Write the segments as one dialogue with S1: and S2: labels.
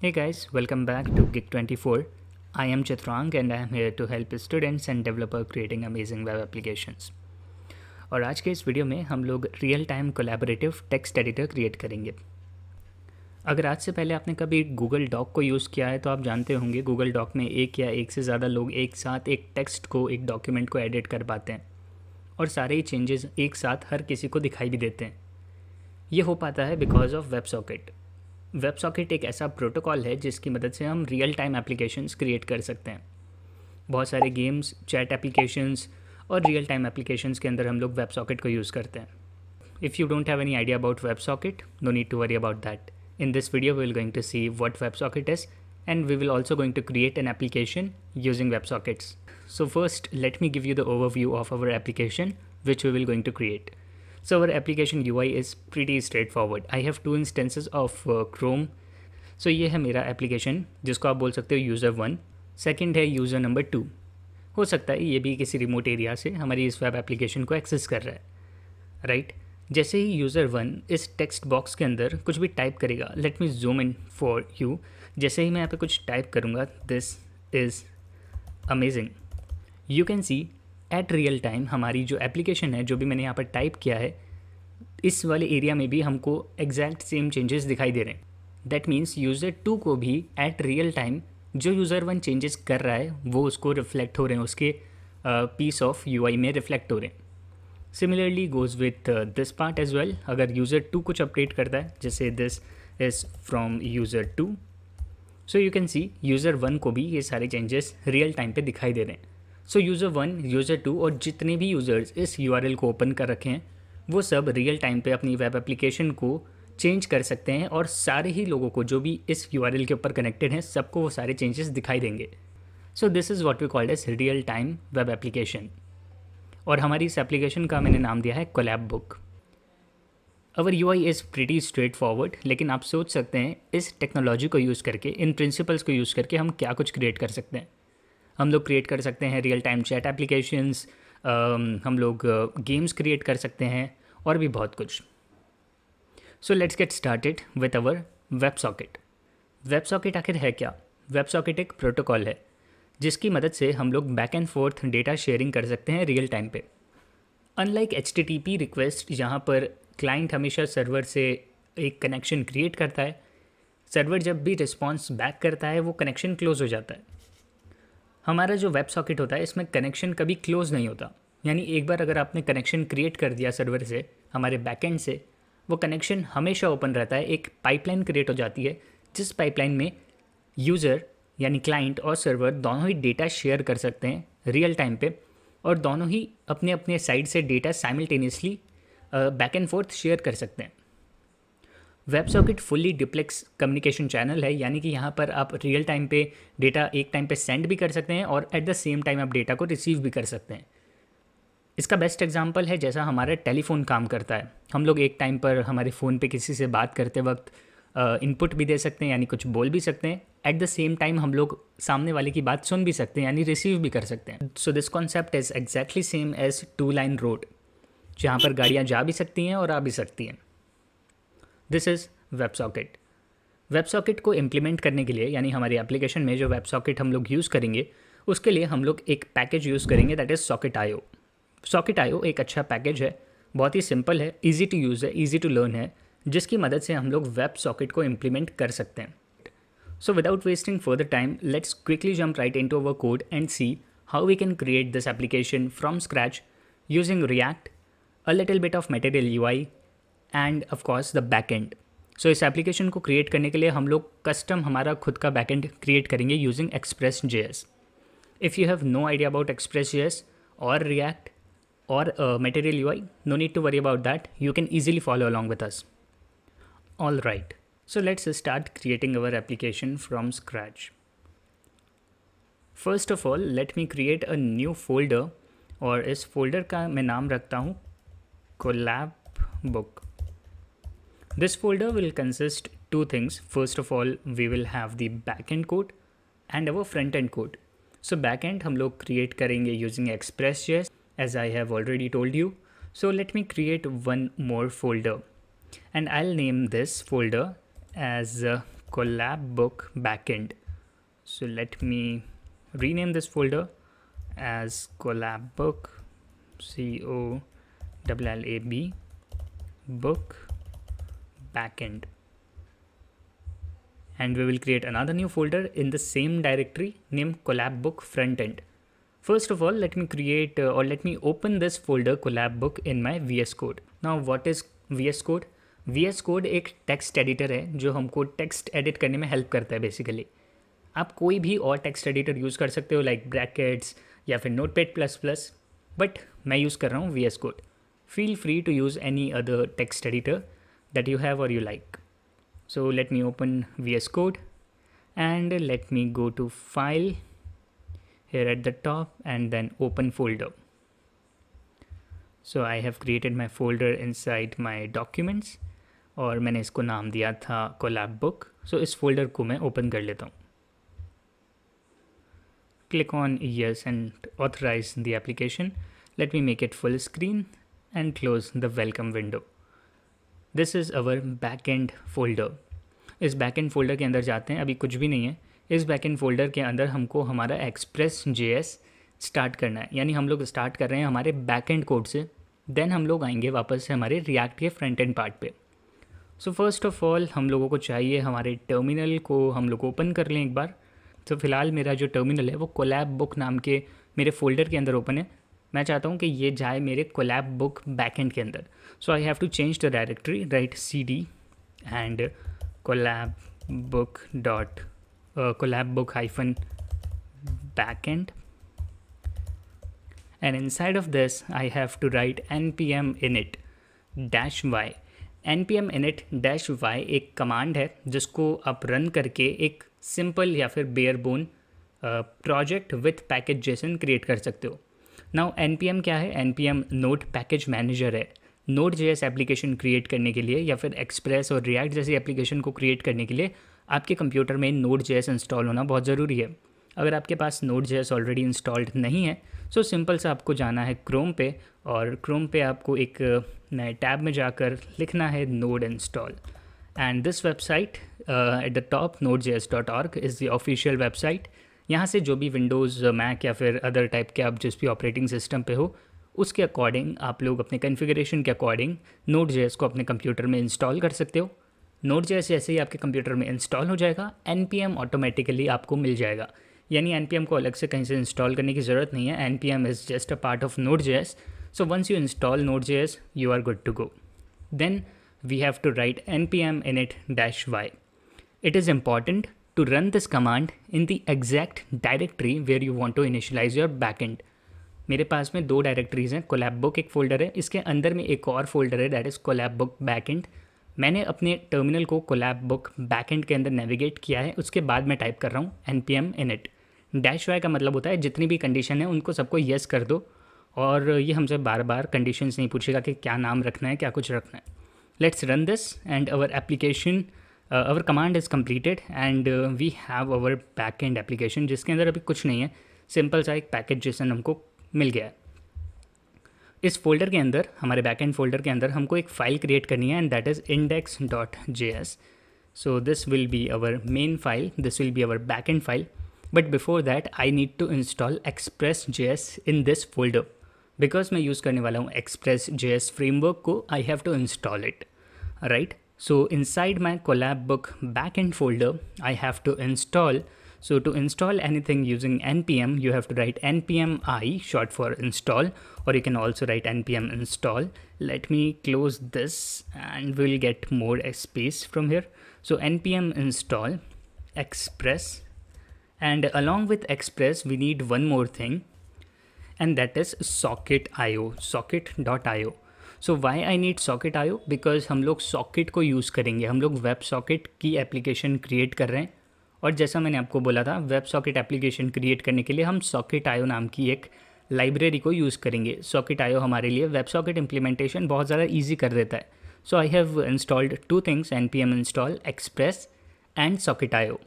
S1: Hey guys, welcome back to Gig24. I am Chitrang and I am here to help students and developer creating amazing web applications. और आज के इस video में हम लोग real time collaborative text editor create करेंगे अगर आज से पहले आपने कभी गूगल डॉक को यूज़ किया है तो आप जानते होंगे गूगल डॉक में एक या एक से ज़्यादा लोग एक साथ एक टेक्स्ट को एक डॉक्यूमेंट को एडिट कर पाते हैं और सारे ही चेंजेस एक साथ हर किसी को दिखाई भी देते हैं ये हो पाता है because of web socket web socket एक ऐसा प्रोटोकॉल है जिसकी मदद से हम रियल टाइम एप्लीकेशंस क्रिएट कर सकते हैं बहुत सारे गेम्स चैट एप्लीकेशंस और रियल टाइम एप्लीकेशंस के अंदर हम लोग वेब सॉकेट को यूज़ करते हैं if you don't have any idea about web websocket no need to worry about that in this video we will going to see what web socket is and we will also going to create an application using web sockets so first let me give you the overview of our application which we will going to create So our application UI is pretty straightforward. I have two instances of uh, Chrome. So so, ये है मेरा application जिसको आप बोल सकते हो user one second है user number two हो सकता है ये भी किसी रिमोट एरिया से हमारी इस वेब एप्लीकेशन को एक्सेस कर रहा है राइट right? जैसे ही यूज़र वन इस टेक्स्ट बॉक्स के अंदर कुछ भी टाइप करेगा let me zoom in for you जैसे ही मैं यहाँ पर कुछ टाइप करूँगा this is amazing you can see at real time हमारी जो एप्लीकेशन है जो भी मैंने यहाँ पर टाइप किया है इस वाले एरिया में भी हमको एग्जैक्ट सेम चेंजेस दिखाई दे रहे हैं दैट मीन्स यूज़र टू को भी एट रियल टाइम जो यूज़र वन चेंजेस कर रहा है वो उसको रिफ्लेक्ट हो रहे हैं उसके पीस ऑफ यू में रिफ्लेक्ट हो रहे हैं similarly goes with this part as well अगर यूज़र टू कुछ अपडेट करता है जैसे this is from user two so you can see user one को भी ये सारे चेंजेस रियल टाइम पे दिखाई दे रहे हैं so user one user two और जितने भी यूज़र्स इस यू को ओपन कर रखे हैं वो सब रियल टाइम पे अपनी वेब एप्लीकेशन को चेंज कर सकते हैं और सारे ही लोगों को जो भी इस यू के ऊपर कनेक्टेड हैं सबको वो सारे चेंजेस दिखाई देंगे so this is what we called as real time web application और हमारी इस एप्लीकेशन का मैंने नाम दिया है collab book our U I is pretty straightforward लेकिन आप सोच सकते हैं इस टेक्नोलॉजी को यूज़ करके इन प्रिंसिपल्स को यूज़ करके हम क्या कुछ क्रिएट कर सकते हैं हम लोग क्रिएट कर सकते हैं रियल टाइम चैट एप्लीकेशंस हम लोग गेम्स क्रिएट कर सकते हैं और भी बहुत कुछ so let's get started with our web socket web socket आखिर है क्या वेब सॉकेट एक प्रोटोकॉल है जिसकी मदद से हम लोग back and forth data sharing कर सकते हैं रियल टाइम पे अनलाइक एच टी रिक्वेस्ट जहाँ पर क्लाइंट हमेशा सर्वर से एक कनेक्शन क्रिएट करता है सर्वर जब भी रिस्पॉन्स बैक करता है वो कनेक्शन क्लोज हो जाता है हमारा जो वेब सॉकेट होता है इसमें कनेक्शन कभी क्लोज़ नहीं होता यानी एक बार अगर आपने कनेक्शन क्रिएट कर दिया सर्वर से हमारे बैकेंड से वो कनेक्शन हमेशा ओपन रहता है एक पाइपलाइन क्रिएट हो जाती है जिस पाइपलाइन में यूज़र यानी क्लाइंट और सर्वर दोनों ही डेटा शेयर कर सकते हैं रियल टाइम पे और दोनों ही अपने अपने साइड से data simultaneously back and forth share कर सकते हैं web socket fully duplex communication channel है यानी कि यहाँ पर आप रियल टाइम पे डेटा एक टाइम पे सेंड भी कर सकते हैं और एट द सेम टाइम आप डेटा को रिसीव भी कर सकते हैं इसका बेस्ट एग्जाम्पल है जैसा हमारा टेलीफोन काम करता है हम लोग एक टाइम पर हमारे फ़ोन पे किसी से बात करते वक्त इनपुट भी दे सकते हैं यानी कुछ बोल भी सकते हैं एट द सेम टाइम हम लोग सामने वाले की बात सुन भी सकते हैं यानी रिसीव भी कर सकते हैं so this concept is exactly same as two lane road जहाँ पर गाड़ियाँ जा भी सकती हैं और आ भी सकती हैं दिस इज़ वेबसॉकेट वेबसॉकेट को इम्प्लीमेंट करने के लिए यानी हमारी एप्लीकेशन में जो वेबसॉकेट हम लोग यूज़ करेंगे उसके लिए हम लोग एक पैकेज यूज़ करेंगे that is socket IO socket IO एक अच्छा पैकेज है बहुत ही सिंपल है ईजी टू यूज़ है ईजी टू लर्न है जिसकी मदद से हम लोग वेब सॉकेट को इम्प्लीमेंट कर सकते हैं so without So the time let's quickly jump right into our code and see how we can create this application from scratch using React a little bit of material U I and of course the back end so इस application को create करने के लिए हम लोग custom हमारा खुद का बैक एंड क्रिएट करेंगे using Express J S if you have no idea about Express J S और रिएक्ट और material U I no need to worry about that you can easily follow along with us all right so let's start creating our application from scratch first of all let me create a new folder और इस folder का मैं नाम रखता हूँ collab book This folder will consist two things. First of all, we will have the backend code and our frontend code. So backend hum log create karenge using Express.js as I have already told you. So let me create one more folder and I'll name this folder as uh, collab book backend. So let me rename this folder as collab book c o w l a b book backend and we will create another new folder in the same directory named collab book frontend. First of all, let me create uh, or let me open this folder collab book in my VS Code. Now what is VS Code? VS Code ek text editor hai jo humko text edit karne mein help karta hai basically आप कोई भी और text editor use कर सकते हो like brackets या फिर notepad plus plus but मैं यूज़ कर रहा हूँ V S code feel free to use any other text editor that you have or you like. So let me open VS Code and let me go to file here at the top and then open folder. So I have created my folder inside my documents or मैंने इसको नाम दिया था Book. So सो इस folder को मैं कर लेता हूँ click on yes and authorize the application. Let me make it full screen and close the welcome window. This is our back end folder इस बैक एंड फोल्डर के अंदर जाते हैं अभी कुछ भी नहीं है इस बैक एंड फोल्डर के अंदर हमको हमारा एक्सप्रेस जे स्टार्ट करना है यानी हम लोग स्टार्ट कर रहे हैं हमारे बैक एंड कोड से देन हम लोग आएंगे वापस से हमारे रिएक्ट के फ्रंट एंड पार्ट पे सो फर्स्ट ऑफ ऑल हम लोगों को चाहिए हमारे टर्मिनल को हम लोग ओपन कर लें एक बार तो फिलहाल मेरा जो टर्मिनल है वो कोलैब बुक नाम के मेरे फोल्डर के अंदर ओपन है मैं चाहता हूँ कि ये जाए मेरे कोलैब बुक बैकेंड के अंदर so I have to change the directory right C D and Colab book dot Colab book hyphen have to write N P M init dash Y N P M init dash Y एक command है जिसको आप run करके एक simple या फिर bare bone project with package JSON create कर सकते हो नाउ एन क्या है N P node package manager है नोट जे एप्लीकेशन क्रिएट करने के लिए या फिर एक्सप्रेस और रिएक्ट जैसी एप्लीकेशन को क्रिएट करने के लिए आपके कंप्यूटर में नोट जे इंस्टॉल होना बहुत ज़रूरी है अगर आपके पास नोट जे ऑलरेडी इंस्टॉल्ड नहीं है सो सिंपल सा आपको जाना है क्रोम पे और क्रोम पे आपको एक नए टैब में जाकर लिखना है node install and this at the top node J S dot org is the official website यहाँ से जो भी विंडोज़ मैक या फिर अदर टाइप के आप जिस भी ऑपरेटिंग सिस्टम पे हो उसके अकॉर्डिंग आप लोग अपने कॉन्फ़िगरेशन के अकॉर्डिंग नोट जेस को अपने कंप्यूटर में इंस्टॉल कर सकते हो नोट जेस जैसे ही आपके कंप्यूटर में इंस्टॉल हो जाएगा एन ऑटोमेटिकली आपको मिल जाएगा यानी एन को अलग से कहीं से इंस्टॉल करने की ज़रूरत नहीं है N is just a part of node J so once you install node JS you are good to go then we have to write N P M init dash Y it is important to run this command in the exact directory where you want to initialize your backend. मेरे पास में दो directories हैं collab book एक folder है इसके अंदर में एक और फोल्डर है that is Colab book backend मैंने अपने टर्मिनल को कोलैब बुक बैकेंड के अंदर नेविगेट किया है उसके बाद मैं टाइप कर रहा हूँ N P M init dash Y का मतलब होता है जितनी भी कंडीशन है उनको सबको येस कर दो और ये हमसे बार बार कंडीशन नहीं पूछेगा कि क्या नाम रखना है क्या कुछ रखना है let's run this and our application uh, our command is completed and uh, we have our backend application जिसके अंदर अभी कुछ नहीं है सिंपल सा एक पैकेज जैसन हमको मिल गया है इस फोल्डर के अंदर हमारे बैकएंड फोल्डर के अंदर हमको एक फाइल क्रिएट करनी है and that is index dot J S so this will be our main file this will be our backend file but before that I need to install express J S in this folder because मैं use करने वाला हूँ express J S framework को I have to install it right So inside my CollabBook book backend folder, I have to install. So to install anything using npm, you have to write npm i short for install, or you can also write npm install. Let me close this and we'll get more space from here. So npm install express and along with express, we need one more thing and that is socket.io, socket.io. So why I need socket IO because हम लोग socket को use करेंगे हम लोग web socket की application create कर रहे हैं और जैसा मैंने आपको बोला था वेब सॉकेट एप्लीकेशन क्रिएट करने के लिए हम सॉकेट आयो नाम की एक लाइब्रेरी को यूज़ करेंगे सॉकेट आयो हमारे लिए वेब सॉकेट इम्प्लीमेंटेशन बहुत ज़्यादा ईजी कर देता है so I have installed two things N P M install express and socket IO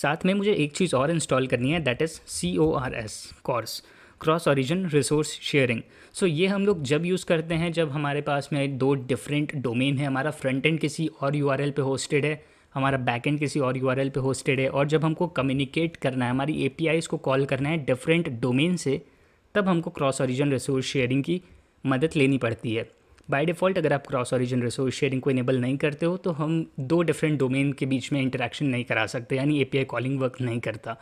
S1: साथ में मुझे एक चीज़ और इंस्टॉल करनी है that is C O R S cors cross origin resource sharing so so, ये हम लोग जब यूज़ करते हैं जब हमारे पास में दो डिफरेंट डोमेन है हमारा फ्रंट एंड किसी और यू पे होस्टेड है हमारा बैक एंड किसी और यू पे होस्टेड है और जब हमको कम्युनिकेट करना है हमारी ए को कॉल करना है डिफरेंट डोमेन से तब हमको क्रॉस ऑरिजन रिसोर्स शेयरिंग की मदद लेनी पड़ती है बाय डिफ़ॉल्ट अगर आप क्रॉस ऑरिजन रिसोर्स शेयरिंग को इनेबल नहीं करते हो तो हम दो डिफरेंट डोमेन के बीच में इंटरेक्शन नहीं करा सकते यानी ए कॉलिंग वर्क नहीं करता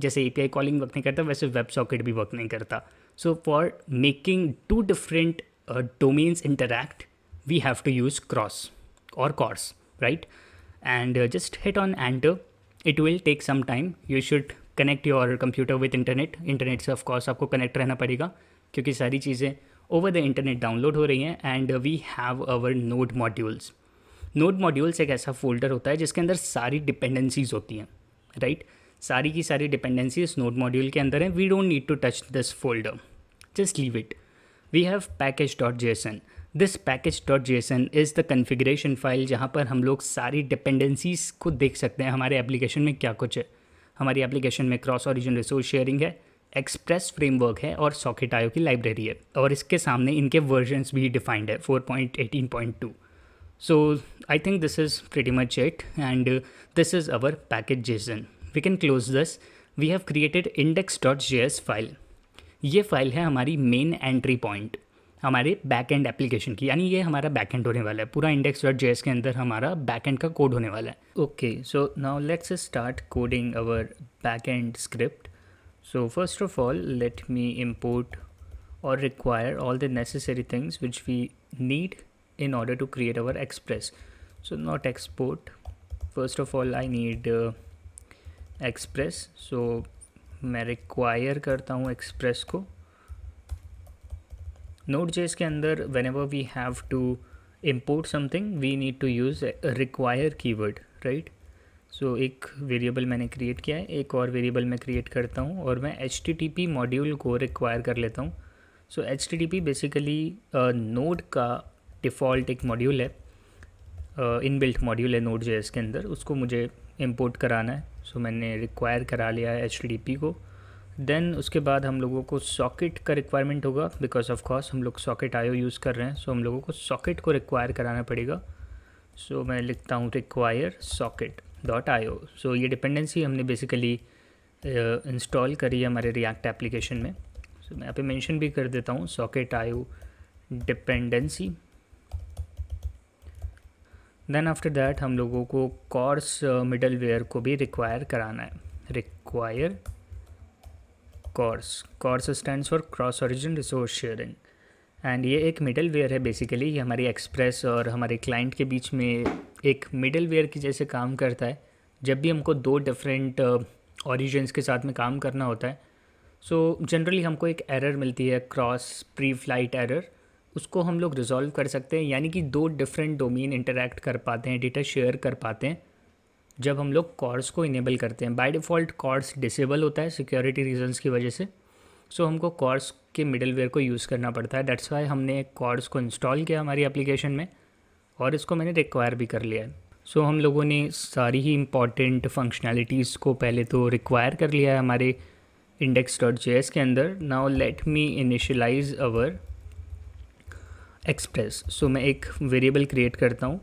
S1: जैसे ए कॉलिंग वर्क नहीं करता वैसे वेब सॉकेट भी वर्क नहीं करता So for making two different uh, domains interact, we have to use cross or course, right? And uh, just hit on enter. It will take some time. You should connect your computer with internet internet internet of course aapko connect rehna padega kyunki sari cheeze over the internet download ho rahi hain and uh, we have our node modules node modules ek aisa folder hota hai jiske andar sari dependencies hoti hain right? सारी की सारी dependency इस note module के अंदर है we don't need to touch this folder just leave it we have package dot J JSON this package dot J JSON is the configuration file जहाँ पर हम लोग सारी डिपेंडेंसीज़ को देख सकते हैं हमारे एप्लीकेशन में क्या कुछ है हमारी एप्लीकेशन में क्रॉस ऑरिजिन रिसोर्स शेयरिंग है एक्सप्रेस फ्रेमवर्क है और सॉकेट आयो की लाइब्रेरी है और इसके सामने इनके वर्जन्स भी डिफाइंड है four point point eighteen two so I think this is pretty much it and this is our package JSON we can close this we have created index.js file ये file है हमारी main entry point हमारे back end application की यानी ये हमारा back and होने वाला है पूरा इंडेक्स डॉट जेस के अंदर हमारा बैक एंड का कोड होने वाला है okay so now let's start coding our back end script so first of all let me import और require all the necessary things which we need in order to create our express so not export first of all I need express so मैं require करता हूँ express को note JS के अंदर whenever we have to import something we need to use require keyword right so एक variable मैंने create किया है एक और वेरिएबल मैं क्रिएट करता हूँ और मैं एच टी मॉड्यूल को रिक्वायर कर लेता हूँ so H T basically node का डिफ़ॉल्ट एक मॉड्यूल है इन बिल्ट मॉड्यूल है नोड जे के अंदर उसको मुझे इम्पोर्ट कराना है सो so, मैंने रिक्वायर करा लिया है एच को देन उसके बाद हम लोगों को सॉकेट का रिक्वायरमेंट होगा बिकॉज ऑफ कॉर्स हम लोग सॉकेट आयो यूज़ कर रहे हैं सो so, हम लोगों को सॉकेट को रिक्वायर कराना पड़ेगा सो so, मैं लिखता हूँ रिक्वायर सॉकेट डॉट आयो सो ये डिपेंडेंसी हमने बेसिकली इंस्टॉल uh, करी है हमारे रिएक्ट एप्लीकेशन में सो so, मैं यहाँ पे मेंशन भी कर देता हूँ सॉकेट आयो डिपेंडेंसी देन आफ्टर दैट हम लोगों को कॉर्स मिडल वेयर को भी रिक्वायर कराना है require cors cors stand for cross origin resource sharing and ये एक मिडल वेयर है बेसिकली ये हमारी एक्सप्रेस और हमारे क्लाइंट के बीच में एक मिडल वेयर की जैसे काम करता है जब भी हमको दो डिफरेंट ऑरिजन्स uh, के साथ में काम करना होता है सो so, जनरली हमको एक एरर मिलती है क्रॉस प्री फ्लाइट एरर उसको हम लोग रिजॉल्व कर सकते हैं यानी कि दो डिफरेंट डोमेन इंटरेक्ट कर पाते हैं डेटा शेयर कर पाते हैं जब हम लोग कॉर्स को इनेबल करते हैं बाय डिफ़ॉल्ट कॉर्स डिसेबल होता है सिक्योरिटी रीजंस की वजह से सो so, हमको कॉर्स के मिडलवेयर को यूज़ करना पड़ता है डेट्स वाई हमने कॉर्स को इंस्टॉल किया हमारी एप्लीकेशन में और इसको मैंने रिक्वायर भी कर लिया है सो so, हम लोगों ने सारी ही इम्पॉर्टेंट फंक्शनैलिटीज़ को पहले तो रिक्वायर कर लिया है हमारे इंडेक्स डॉट जे एस के अंदर now let me initialise our express so मैं एक वेरिएबल क्रिएट करता हूँ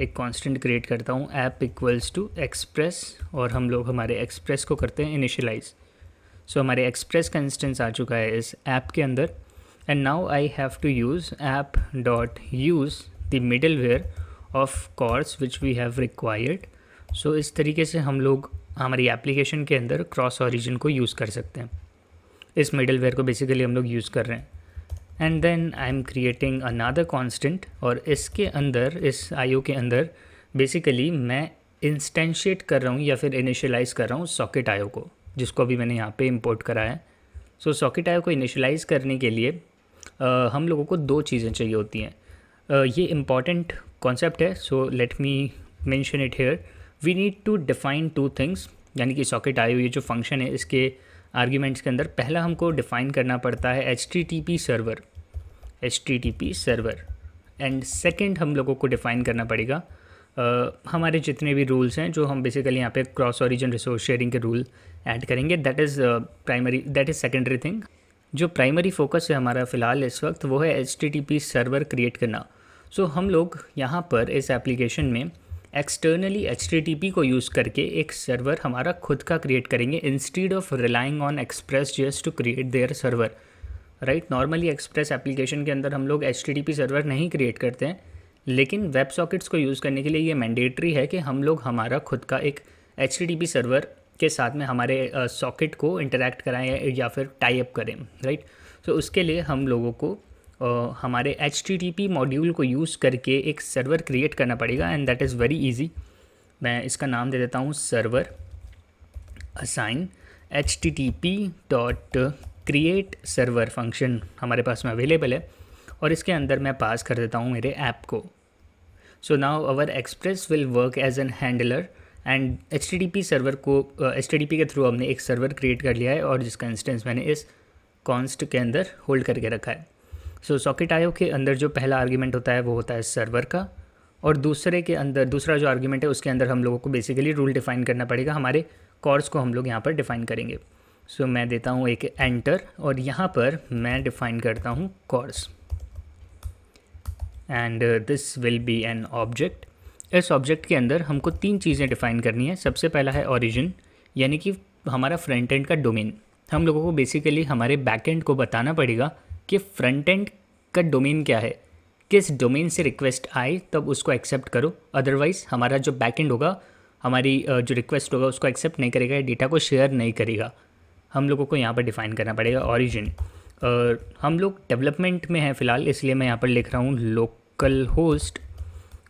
S1: एक कांस्टेंट क्रिएट करता हूँ ऐप इक्वल्स टू एक्सप्रेस और हम लोग हमारे एक्सप्रेस को करते हैं इनिशलाइज सो हमारे एक्सप्रेस का इंस्टेंस आ चुका है इस ऐप के अंदर and now I have to use app dot use the middleware of cors which we have required so इस तरीके से हम लोग हमारी एप्लीकेशन के अंदर क्रॉस ऑरिजिन को यूज़ कर सकते हैं इस मिडल वेयर को बेसिकली हम लोग यूज़ कर रहे हैं and then I am creating another constant और इसके अंदर इस आईओ के अंदर बेसिकली मैं इंस्टेंशिएट कर रहा हूँ या फिर इनिशलाइज़ कर रहा हूँ सॉकेट आयो को जिसको अभी मैंने यहाँ पे इंपोर्ट करा है सो सॉकेट आयो को इनिशलाइज़ करने के लिए आ, हम लोगों को दो चीज़ें चाहिए होती हैं ये इम्पॉर्टेंट कॉन्सेप्ट है so let me mention it here we need to define two things यानी कि सॉकेट आयो ये जो फंक्शन है इसके आर्ग्यूमेंट्स के अंदर पहला हमको डिफाइन करना पड़ता है H server H server and second हम लोगों को डिफाइन करना पड़ेगा Uh, हमारे जितने भी रूल्स हैं जो हम बेसिकली यहाँ पे क्रॉस ऑरिजन रिसोर्स शेयरिंग के रूल ऐड करेंगे that is primary that is secondary thing जो प्राइमरी फोकस है हमारा फ़िलहाल इस वक्त वो है एच सर्वर क्रिएट करना सो so, हम लोग यहाँ पर इस एप्लीकेशन में एक्सटर्नली एच को यूज़ करके एक सर्वर हमारा खुद का क्रिएट करेंगे instead of relying on express JS to create their server right normally express application के अंदर हम लोग एच सर्वर नहीं क्रिएट करते हैं लेकिन वेब सॉकेट्स को यूज़ करने के लिए ये मैंडेटरी है कि हम लोग हमारा खुद का एक एच सर्वर के साथ में हमारे सॉकेट को इंटरेक्ट कराएं या फिर टाइप करें राइट सो so, उसके लिए हम लोगों को हमारे एच मॉड्यूल को यूज़ करके एक सर्वर क्रिएट करना पड़ेगा and that is very easy मैं इसका नाम दे देता हूँ server assign H T T P dot create server function हमारे पास में अवेलेबल है और इसके अंदर मैं पास कर देता हूँ मेरे ऐप को so now our express will work as an handler and H T T P server को एच टी पी के थ्रू हमने एक सर्वर क्रिएट कर लिया है और जिसका इंस्टेंस मैंने इस कॉन्स्ट के अंदर होल्ड करके रखा है सो सॉकेट आयो के अंदर जो पहला आर्ग्यूमेंट होता है वो होता है सर्वर का और दूसरे के अंदर दूसरा जो आर्ग्यूमेंट है उसके अंदर हम लोगों को बेसिकली रूल डिफाइन करना पड़ेगा हमारे कॉर्स को हम लोग यहाँ पर डिफाइन करेंगे सो so, मैं देता हूँ एक एंटर और यहाँ पर मैं डिफाइन करता हूँ cors and this will be an object इस ऑब्जेक्ट के अंदर हमको तीन चीज़ें डिफाइन करनी है सबसे पहला है ऑरिजिन यानी कि हमारा फ्रंट एंड का डोमेन हम लोगों को बेसिकली हमारे बैक एंड को बताना पड़ेगा कि फ्रंट एंड का डोमेन क्या है किस डोमेन से रिक्वेस्ट आए तब उसको एक्सेप्ट करो अदरवाइज़ हमारा जो बैक एंड होगा हमारी जो रिक्वेस्ट होगा उसको एक्सेप्ट नहीं करेगा डेटा को शेयर नहीं करेगा हम लोगों को यहाँ पर डिफ़ाइन करना पड़ेगा ऑरिजिन हम लोग डेवलपमेंट में हैं फ़िलहाल इसलिए मैं यहाँ पर लिख रहा हूँ local host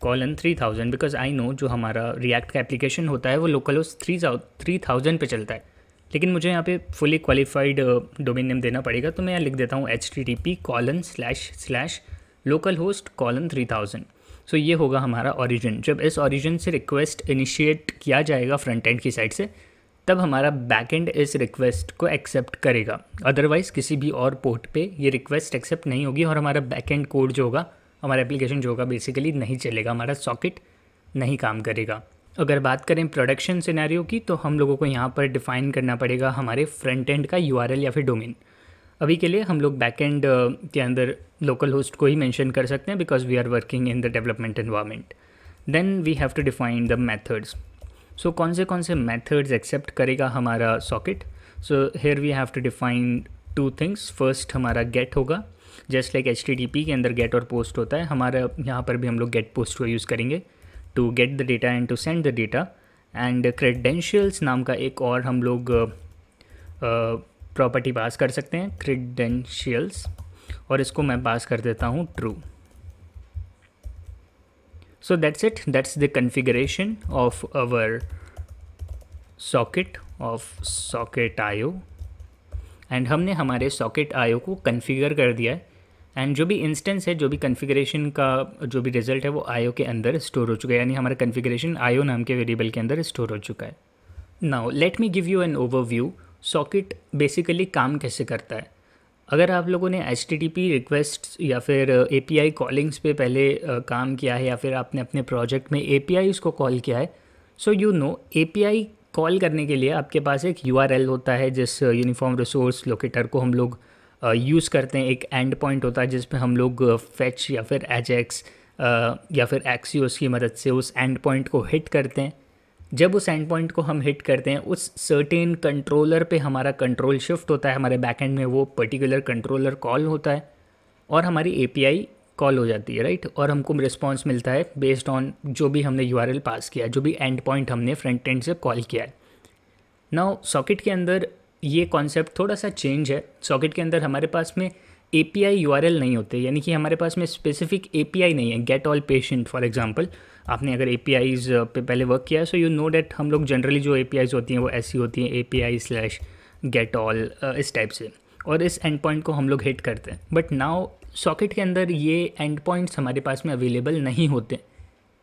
S1: colon three thousand because I know जो हमारा रिएक्ट का एप्लीकेशन होता है वो local host three three thousand पर चलता है लेकिन मुझे यहाँ पे फुली क्वालिफाइड डोमेन नेम देना पड़ेगा तो मैं यहाँ लिख देता हूँ H T T P colon slash slash local host colon three thousand so ये होगा हमारा ऑरिजिन जब इस ऑरिजिन से रिक्वेस्ट इनिशिएट किया जाएगा फ्रंट एंड की साइड से तब हमारा बैक एंड इस रिक्वेस्ट को एक्सेप्ट करेगा अदरवाइज़ किसी भी और पोर्ट पे ये रिक्वेस्ट एक्सेप्ट नहीं होगी और हमारा बैक एंड कोड जो होगा हमारा एप्लीकेशन जो होगा बेसिकली नहीं चलेगा हमारा सॉकेट नहीं काम करेगा अगर बात करें प्रोडक्शन सिनेरियो की तो हम लोगों को यहाँ पर डिफ़ाइन करना पड़ेगा हमारे फ्रंट एंड का यू या फिर डोमेन अभी के लिए हम लोग बैक एंड के अंदर लोकल होस्ट को ही मैंशन कर सकते हैं because we are working in the development environment then we have to define the methods so कौन से कौन से मैथड्स एक्सेप्ट करेगा हमारा socket so here we have to define two things first हमारा गेट होगा जस्ट लाइक एच के अंदर गेट और पोस्ट होता है हमारा यहाँ पर भी हम लोग गेट पोस्ट को यूज़ करेंगे to get the data and to send the data and credentials नाम का एक और हम लोग प्रॉपर्टी पास कर सकते हैं क्रेडेंशियल्स और इसको मैं पास कर देता हूँ true so that's it that's the configuration of our socket of socket IO and हमने हमारे सॉकेट आयो को कन्फिगर कर दिया है एंड जो भी इंस्टेंस है जो भी कन्फिग्रेशन का जो भी रिजल्ट है वो आयो के अंदर स्टोर हो चुका है यानी हमारा कन्फिग्रेशन आयो नाम के वेरिएबल के अंदर स्टोर हो चुका है now let me give you an overview socket basically काम कैसे करता है अगर आप लोगों ने एच रिक्वेस्ट या फिर ए पी कॉलिंग्स पे पहले uh, काम किया है या फिर आपने अपने प्रोजेक्ट में ए पी उसको कॉल किया है so you know A P call करने के लिए आपके पास एक यू होता है जिस यूनिफॉर्म रिसोर्स लोकेटर को हम लोग यूज़ करते हैं एक एंड पॉइंट होता है जिसमें हम लोग फेच या फिर एजेक्स या फिर एक्सियोस की मदद से उस एंड पॉइंट को हिट करते हैं जब उस एंड पॉइंट को हम हिट करते हैं उस सर्टेन कंट्रोलर पे हमारा कंट्रोल शिफ्ट होता है हमारे बैक एंड में वो पर्टिकुलर कंट्रोलर कॉल होता है और हमारी ए कॉल हो जाती है राइट और हमको रिस्पॉन्स मिलता है बेस्ड ऑन जो भी हमने यू पास किया जो भी एंड पॉइंट हमने फ्रंट एंड से कॉल किया है ना सॉकेट के अंदर ये कॉन्सेप्ट थोड़ा सा चेंज है सॉकेट के अंदर हमारे पास में A P I U R L नहीं होते यानी कि हमारे पास में स्पेसिफिक ए पी आई नहीं है get all patient for example आपने अगर ए पी आईज़ पे पहले वर्क किया है सो यू नो डैट हम लोग जनरली जो ए पी आईज़ होती हैं वो ऐसी होती हैं A P I slash get all इस टाइप से और इस एंड पॉइंट को हम लोग हिट करते हैं बट नाउ सॉकेट के अंदर ये एंड पॉइंट्स हमारे पास में अवेलेबल नहीं होते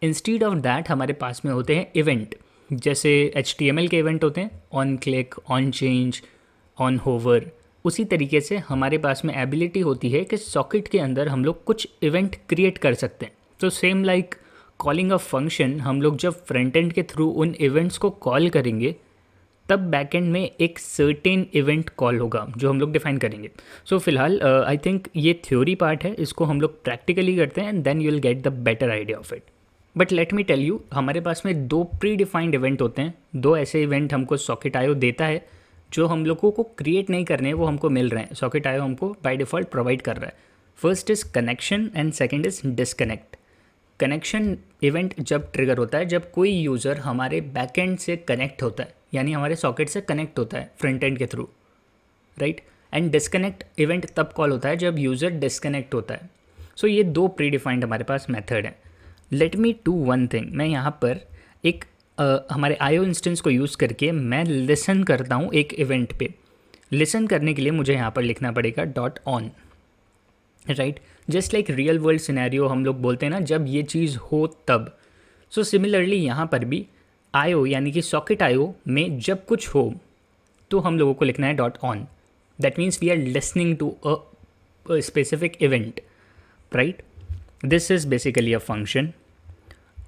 S1: इंस्टीड ऑफ दैट हमारे पास में होते हैं इवेंट जैसे एच के इवेंट होते हैं on click on change on hover उसी तरीके से हमारे पास में एबिलिटी होती है कि सॉकेट के अंदर हम लोग कुछ इवेंट क्रिएट कर सकते हैं तो same like calling a function हम लोग जब फ्रंट एंड के थ्रू उन इवेंट्स को कॉल करेंगे तब बैक एंड में एक सर्टेन इवेंट कॉल होगा जो हम लोग डिफाइन करेंगे सो so, फिलहाल आई uh, थिंक ये थ्योरी पार्ट है इसको हम लोग प्रैक्टिकली करते हैं and then you will get the better idea of it but let me tell you हमारे पास में दो प्री डिफाइंड इवेंट होते हैं दो ऐसे इवेंट हमको सॉकेट आयो देता है जो हम लोगों को क्रिएट नहीं करने वो हमको मिल रहे हैं सॉकेट आयो हमको बाई डिफ़ॉल्ट प्रोवाइड कर रहा है first is connection and second is disconnect connection event जब ट्रिगर होता है जब कोई यूज़र हमारे एंड से कनेक्ट होता है यानी हमारे सॉकेट से कनेक्ट होता है फ्रंट एंड के through right and disconnect event तब कॉल होता है जब यूज़र डिसकनेक्ट होता है सो so, ये दो प्री डिफाइंड हमारे पास मेथड है let me do one thing मैं यहाँ पर एक आ, हमारे आयो इंस्टेंस को यूज़ करके मैं लिसन करता हूँ एक इवेंट पे लिसन करने के लिए मुझे यहाँ पर लिखना पड़ेगा dot on right just like real world scenario हम लोग बोलते हैं ना जब ये चीज़ हो तब सो सिमिलरली यहाँ पर भी आयो यानी कि सॉकेट आयो में जब कुछ हो तो हम लोगों को लिखना है dot on that means we are listening to a specific event right this is basically a function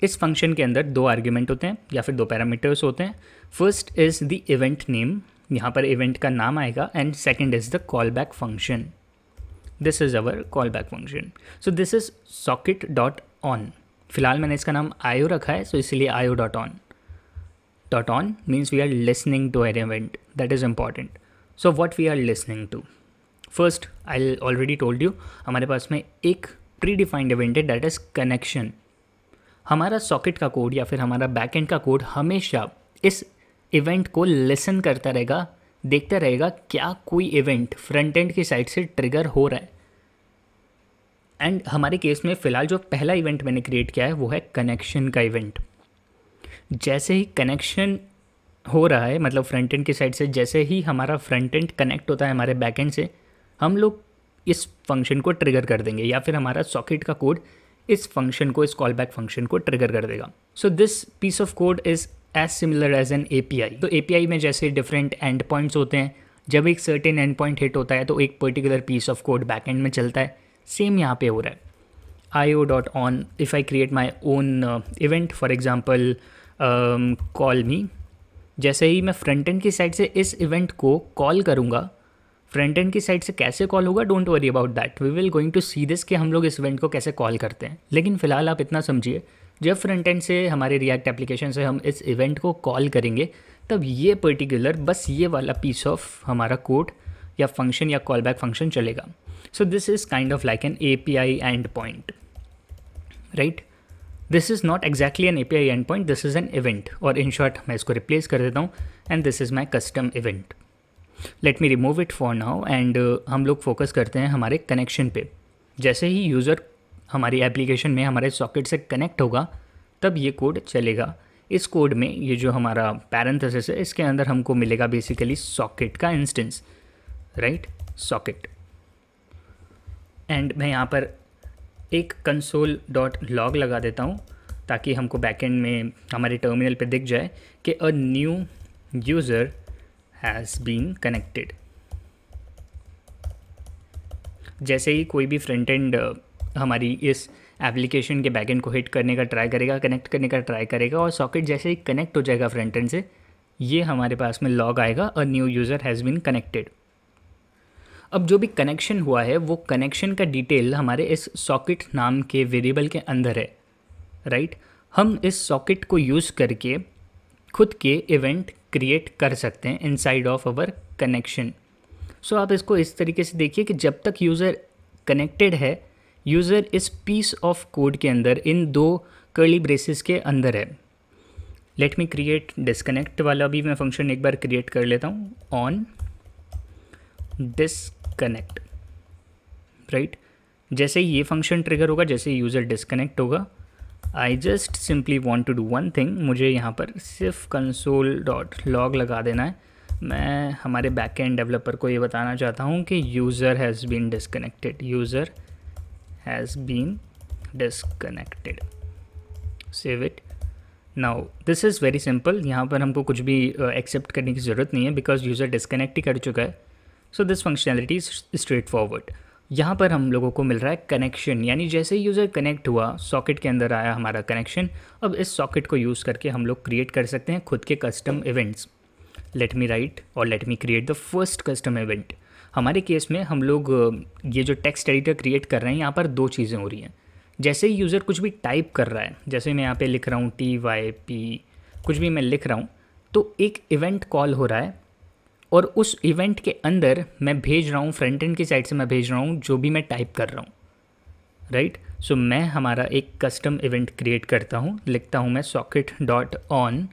S1: इस फंक्शन के अंदर दो आर्ग्यूमेंट होते हैं या फिर दो पैरामीटर्स होते हैं first is the event name यहाँ पर इवेंट का नाम आएगा and second is the call back function this is our call back function so this is socket dot on फिलहाल मैंने इसका नाम आयो रखा है सो इसलिए IO dot on dot on means we are listening to uh event that is important so what we are listening to first I already told you हमारे पास में एक प्री डिफाइंड इवेंट है दैट इज कनेक्शन हमारा socket का code या फिर हमारा बैकएंड का कोड हमेशा इस इवेंट को लेसन करता रहेगा देखता रहेगा क्या कोई इवेंट फ्रंट एंड की साइड से ट्रिगर हो रहा है एंड हमारे केस में फ़िलहाल जो पहला इवेंट मैंने क्रिएट किया है वो है कनेक्शन का इवेंट जैसे ही कनेक्शन हो रहा है मतलब फ्रंट एंड की साइड से जैसे ही हमारा फ्रंट एंड कनेक्ट होता है हमारे बैक एंड से हम लोग इस फंक्शन को ट्रिगर कर देंगे या फिर हमारा सॉकेट का कोड इस फंक्शन को इस कॉल बैक फंक्शन को ट्रिगर कर देगा so this piece of code is as similar as an A तो ए में जैसे डिफरेंट एंड पॉइंट्स होते हैं जब एक सर्टेन एंड पॉइंट हिट होता है तो एक particular piece of code back end में चलता है सेम यहाँ पे हो रहा है I O dot on if I create my own event for example call me जैसे ही मैं फ्रंट एंड की साइड से इस इवेंट को कॉल करूँगा फ्रंट एंड की साइड से कैसे कॉल होगा don't worry about that we will going to see this कि हम लोग इस इवेंट को कैसे कॉल करते हैं लेकिन फिलहाल आप इतना समझिए जब फ्रंट एंड से हमारे रिएक्ट एप्लीकेशन से हम इस इवेंट को कॉल करेंगे तब ये पर्टिकुलर बस ये वाला पीस ऑफ हमारा कोड या फंक्शन या कॉल बैक फंक्शन चलेगा so this is kind of like an A P I end point right this is not exactly an A P I end point this is an event और in short मैं इसको replace कर देता हूँ and this is my custom event let me remove it for now एंड हम लोग focus करते हैं हमारे कनेक्शन पे जैसे ही यूज़र हमारी एप्लीकेशन में हमारे सॉकेट से कनेक्ट होगा तब ये कोड चलेगा इस कोड में ये जो हमारा पैरेंथेसिस है इसके अंदर हमको मिलेगा बेसिकली सॉकेट का इंस्टेंस राइट सॉकेट एंड मैं यहाँ पर एक कंसोल डॉट लॉग लगा देता हूँ ताकि हमको बैकेंड में हमारे टर्मिनल पे दिख जाए कि a new user has been connected जैसे ही कोई भी फ्रंट एंड uh, हमारी इस एप्लीकेशन के बैकेंड को हिट करने का ट्राई करेगा कनेक्ट करने का ट्राई करेगा और सॉकेट जैसे ही कनेक्ट हो जाएगा फ्रंट एंड से ये हमारे पास में लॉग आएगा a new user has been connected अब जो भी कनेक्शन हुआ है वो कनेक्शन का डिटेल हमारे इस सॉकेट नाम के वेरिएबल के अंदर है राइट right? हम इस सॉकेट को यूज़ करके खुद के इवेंट क्रिएट कर सकते हैं inside of our connection so आप इसको इस तरीके से देखिए कि जब तक यूज़र कनेक्टेड है यूज़र इस पीस ऑफ कोड के अंदर इन दो कर्ली ब्रेसिस के अंदर है लेट मी क्रिएट डिसकनेक्ट वाला भी मैं फंक्शन एक बार क्रिएट कर लेता हूँ ऑन डिसकनेक्ट राइट जैसे ही ये फंक्शन ट्रिगर होगा जैसे यूज़र डिसकनेक्ट होगा I just simply want to do one thing मुझे यहाँ पर सिर्फ कंसोल डॉट लॉग लगा देना है मैं हमारे बैक एंड डेवलपर को ये बताना चाहता हूँ कि user has been disconnected user has been disconnected save it now this is very simple यहाँ पर हमको कुछ भी एक्सेप्ट uh, करने की ज़रूरत नहीं है बिकॉज यूज़र डिसकनेक्ट ही कर चुका है so this functionality is straightforward यहाँ पर हम लोगों को मिल रहा है कनेक्शन यानी जैसे ही यूज़र कनेक्ट हुआ सॉकेट के अंदर आया हमारा कनेक्शन अब इस सॉकेट को यूज़ करके हम लोग क्रिएट कर सकते हैं खुद के custom events let me write और let me create the first custom event हमारे केस में हम लोग ये जो टेक्स्ट एडिटर क्रिएट कर रहे हैं यहाँ पर दो चीज़ें हो रही हैं जैसे ही यूज़र कुछ भी टाइप कर रहा है जैसे मैं यहाँ पर लिख रहा हूँ टी वाई पी कुछ भी मैं लिख रहा हूँ तो एक इवेंट कॉल हो रहा है और उस इवेंट के अंदर मैं भेज रहा हूँ फ्रंट एंड की साइड से मैं भेज रहा हूँ जो भी मैं टाइप कर रहा हूँ राइट सो मैं हमारा एक कस्टम इवेंट क्रिएट करता हूँ लिखता हूँ मैं सॉकेट डॉट ऑन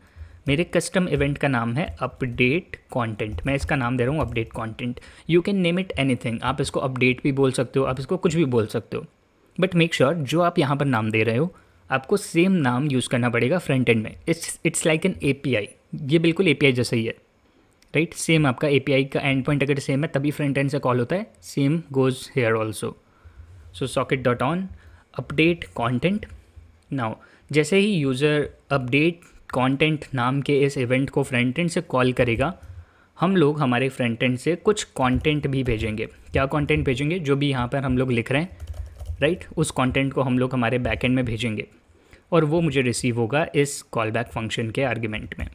S1: मेरे कस्टम इवेंट का नाम है अपडेट कंटेंट मैं इसका नाम दे रहा हूँ update content you can name it anything आप इसको अपडेट भी बोल सकते हो आप इसको कुछ भी बोल सकते हो बट मेक श्योर जो आप यहाँ पर नाम दे रहे हो आपको सेम नाम यूज़ करना पड़ेगा फ्रंट एंड में it's it's like an A ये बिल्कुल ए जैसा ही है राइट सेम आपका ए का एंड पॉइंट अगर सेम है तभी फ्रंट एंड से कॉल होता है same goes here also so socket dot on update content now जैसे ही यूज़र अपडेट कॉन्टेंट नाम के इस इवेंट को फ्रंट एंड से कॉल करेगा हम लोग हमारे फ्रंट एंड से कुछ कॉन्टेंट भी भेजेंगे क्या कॉन्टेंट भेजेंगे जो भी यहाँ पर हम लोग लिख रहे हैं राइट उस कॉन्टेंट को हम लोग हमारे एंड में भेजेंगे और वो मुझे रिसीव होगा इस कॉल बैक फंक्शन के आर्ग्यूमेंट में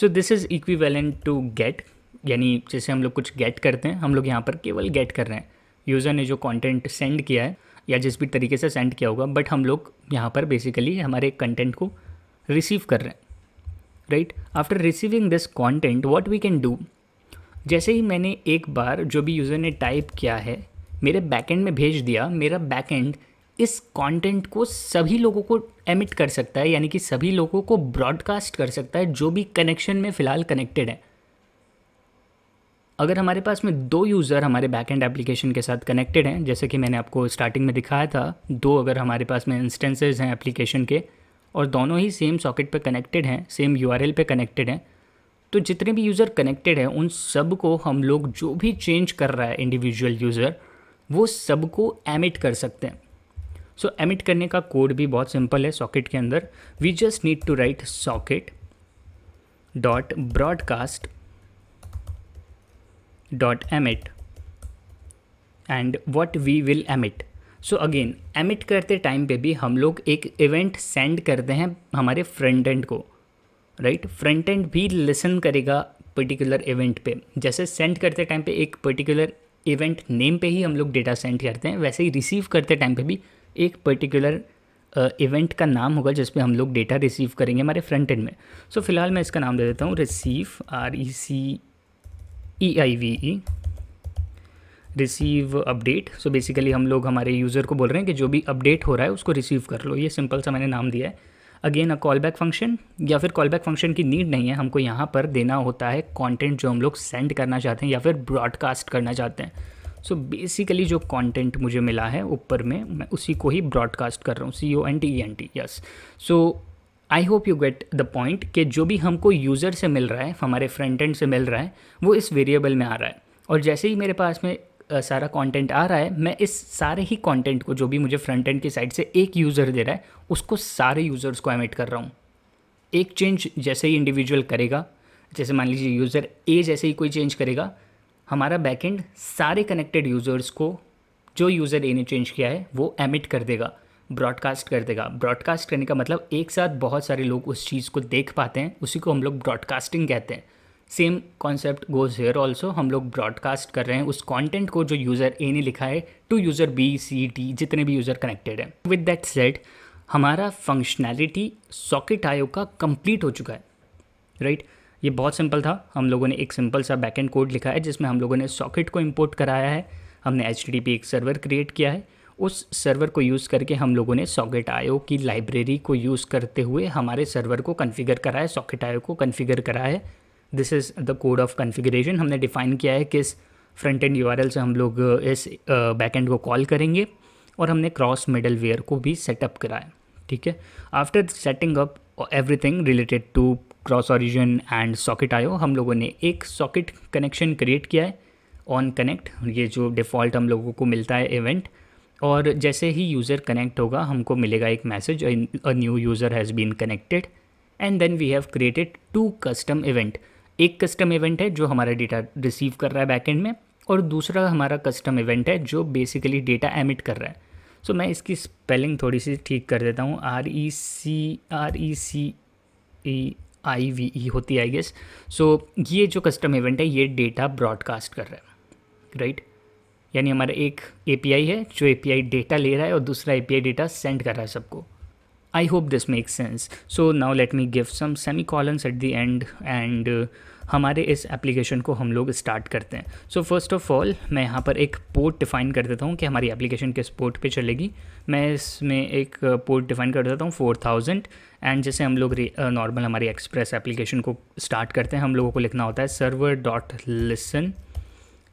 S1: so this is equivalent to get यानी जैसे हम लोग कुछ गेट करते हैं हम लोग यहाँ पर केवल गेट कर रहे हैं यूज़र ने जो कंटेंट सेंड किया है या जिस भी तरीके से सेंड किया होगा बट हम लोग यहाँ पर बेसिकली हमारे कंटेंट को रिसीव कर रहे हैं right after receiving this content what we can do जैसे ही मैंने एक बार जो भी यूज़र ने टाइप किया है मेरे बैकेंड में भेज दिया मेरा बैकेंड इस कंटेंट को सभी लोगों को एमिट कर सकता है यानी कि सभी लोगों को ब्रॉडकास्ट कर सकता है जो भी कनेक्शन में फ़िलहाल कनेक्टेड है अगर हमारे पास में दो यूज़र हमारे बैकएंड एप्लीकेशन के साथ कनेक्टेड हैं जैसे कि मैंने आपको स्टार्टिंग में दिखाया था दो अगर हमारे पास में इंस्टेंसेज हैं एप्लीकेशन के और दोनों ही सेम सॉकेट पर कनेक्टेड हैं सेम यू पे कनेक्टेड हैं तो जितने भी यूज़र कनेक्टेड हैं उन सब को हम लोग जो भी चेंज कर रहा है इंडिविजुअल यूज़र वो सबको एमिट कर सकते हैं सो so, एमिट करने का कोड भी बहुत सिंपल है सॉकेट के अंदर we just need to write socket dot broadcast dot emit and what we will emit so again emit करते टाइम पे भी हम लोग एक इवेंट सेंड करते हैं हमारे फ्रंट एंड को राइट फ्रंट एंड भी लिसन करेगा पर्टिकुलर इवेंट पे जैसे सेंड करते टाइम पे एक पर्टिकुलर इवेंट नेम पे ही हम लोग डेटा सेंड करते हैं वैसे ही रिसीव करते टाइम पे भी एक पर्टिकुलर इवेंट uh, का नाम होगा जिसपे हम लोग डेटा रिसीव करेंगे हमारे फ्रंट एंड में सो so, फिलहाल मैं इसका नाम दे देता हूँ receive R E C E I V E receive update so basically हम लोग हमारे यूज़र को बोल रहे हैं कि जो भी अपडेट हो रहा है उसको रिसीव कर लो ये सिंपल सा मैंने नाम दिया है again a call back function या फिर कॉल बैक फंक्शन की नीड नहीं है हमको यहाँ पर देना होता है कॉन्टेंट जो हम लोग सेंड करना चाहते हैं या फिर ब्रॉडकास्ट करना चाहते हैं सो so बेसिकली जो कंटेंट मुझे मिला है ऊपर में मैं उसी को ही ब्रॉडकास्ट कर रहा हूँ C O N T E N T yes so I hope you get the point कि जो भी हमको यूज़र से मिल रहा है हमारे फ्रंट एंड से मिल रहा है वो इस वेरिएबल में आ रहा है और जैसे ही मेरे पास में सारा कंटेंट आ रहा है मैं इस सारे ही कंटेंट को जो भी मुझे फ्रंट एंड की साइड से एक यूज़र दे रहा है उसको सारे यूज़र्स को एमिट कर रहा हूँ एक चेंज जैसे ही इंडिविजुअल करेगा जैसे मान लीजिए यूज़र ए जैसे ही कोई चेंज करेगा हमारा बैकेंड सारे कनेक्टेड यूज़र्स को जो यूज़र ए ने चेंज किया है वो एमिट कर देगा ब्रॉडकास्ट कर देगा ब्रॉडकास्ट करने का मतलब एक साथ बहुत सारे लोग उस चीज़ को देख पाते हैं उसी को हम लोग ब्रॉडकास्टिंग कहते हैं same concept goes here also हम लोग ब्रॉडकास्ट कर रहे हैं उस कॉन्टेंट को जो यूज़र ए ने लिखा है to user B C T जितने भी यूज़र कनेक्टेड हैं विद दैट सेट हमारा फंक्शनैलिटी सॉकेट आयो का कंप्लीट हो चुका है राइट right? ये बहुत सिंपल था हम लोगों ने एक सिंपल सा बैक एंड कोड लिखा है जिसमें हम लोगों ने सॉकेट को इम्पोर्ट कराया है हमने एच एक सर्वर क्रिएट किया है उस सर्वर को यूज़ करके हम लोगों ने सॉकेट आयो की लाइब्रेरी को यूज़ करते हुए हमारे सर्वर को कन्फिगर कराया है सॉकेट आयो को कन्फिगर कराया है this is the code of configuration हमने डिफाइन किया है किस फ्रंट एंड यू से हम लोग इस बैक एंड को कॉल करेंगे और हमने क्रॉस मिडल वेयर को भी सेटअप कराया ठीक है after setting up everything related to cross origin and socket IO हम लोगों ने एक सॉकेट कनेक्शन क्रिएट किया है ऑन कनेक्ट ये जो डिफ़ॉल्ट हम लोगों को मिलता है इवेंट और जैसे ही यूज़र कनेक्ट होगा हमको मिलेगा एक message a new user has been connected and then we have created two custom event एक कस्टम इवेंट है जो हमारा डेटा रिसीव कर रहा है बैकेंड में और दूसरा हमारा कस्टम इवेंट है जो बेसिकली डेटा एमिट कर रहा है सो so, मैं इसकी स्पेलिंग थोड़ी सी ठीक कर देता हूँ R E C R E C E I V E होती है आई गेस सो ये जो कस्टम इवेंट है ये डेटा ब्रॉडकास्ट कर रहा है राइट right? यानी हमारा एक आई है जो आई डेटा ले रहा है और दूसरा आई डेटा सेंड कर रहा है सबको I hope this make sense so now let me give some semicolons at the end and हमारे इस एप्लीकेशन को हम लोग स्टार्ट करते हैं सो फर्स्ट ऑफ ऑल मैं यहाँ पर एक पोर्ट डिफाइन कर देता हूँ कि हमारी एप्लीकेशन किस पोर्ट पे चलेगी मैं इसमें एक पोर्ट डिफाइन कर देता हूँ फोर थाउजेंड एंड जैसे हम लोग नॉर्मल हमारी एक्सप्रेस एप्लीकेशन को स्टार्ट करते हैं हम लोगों को लिखना होता है सर्वर डॉट लिसन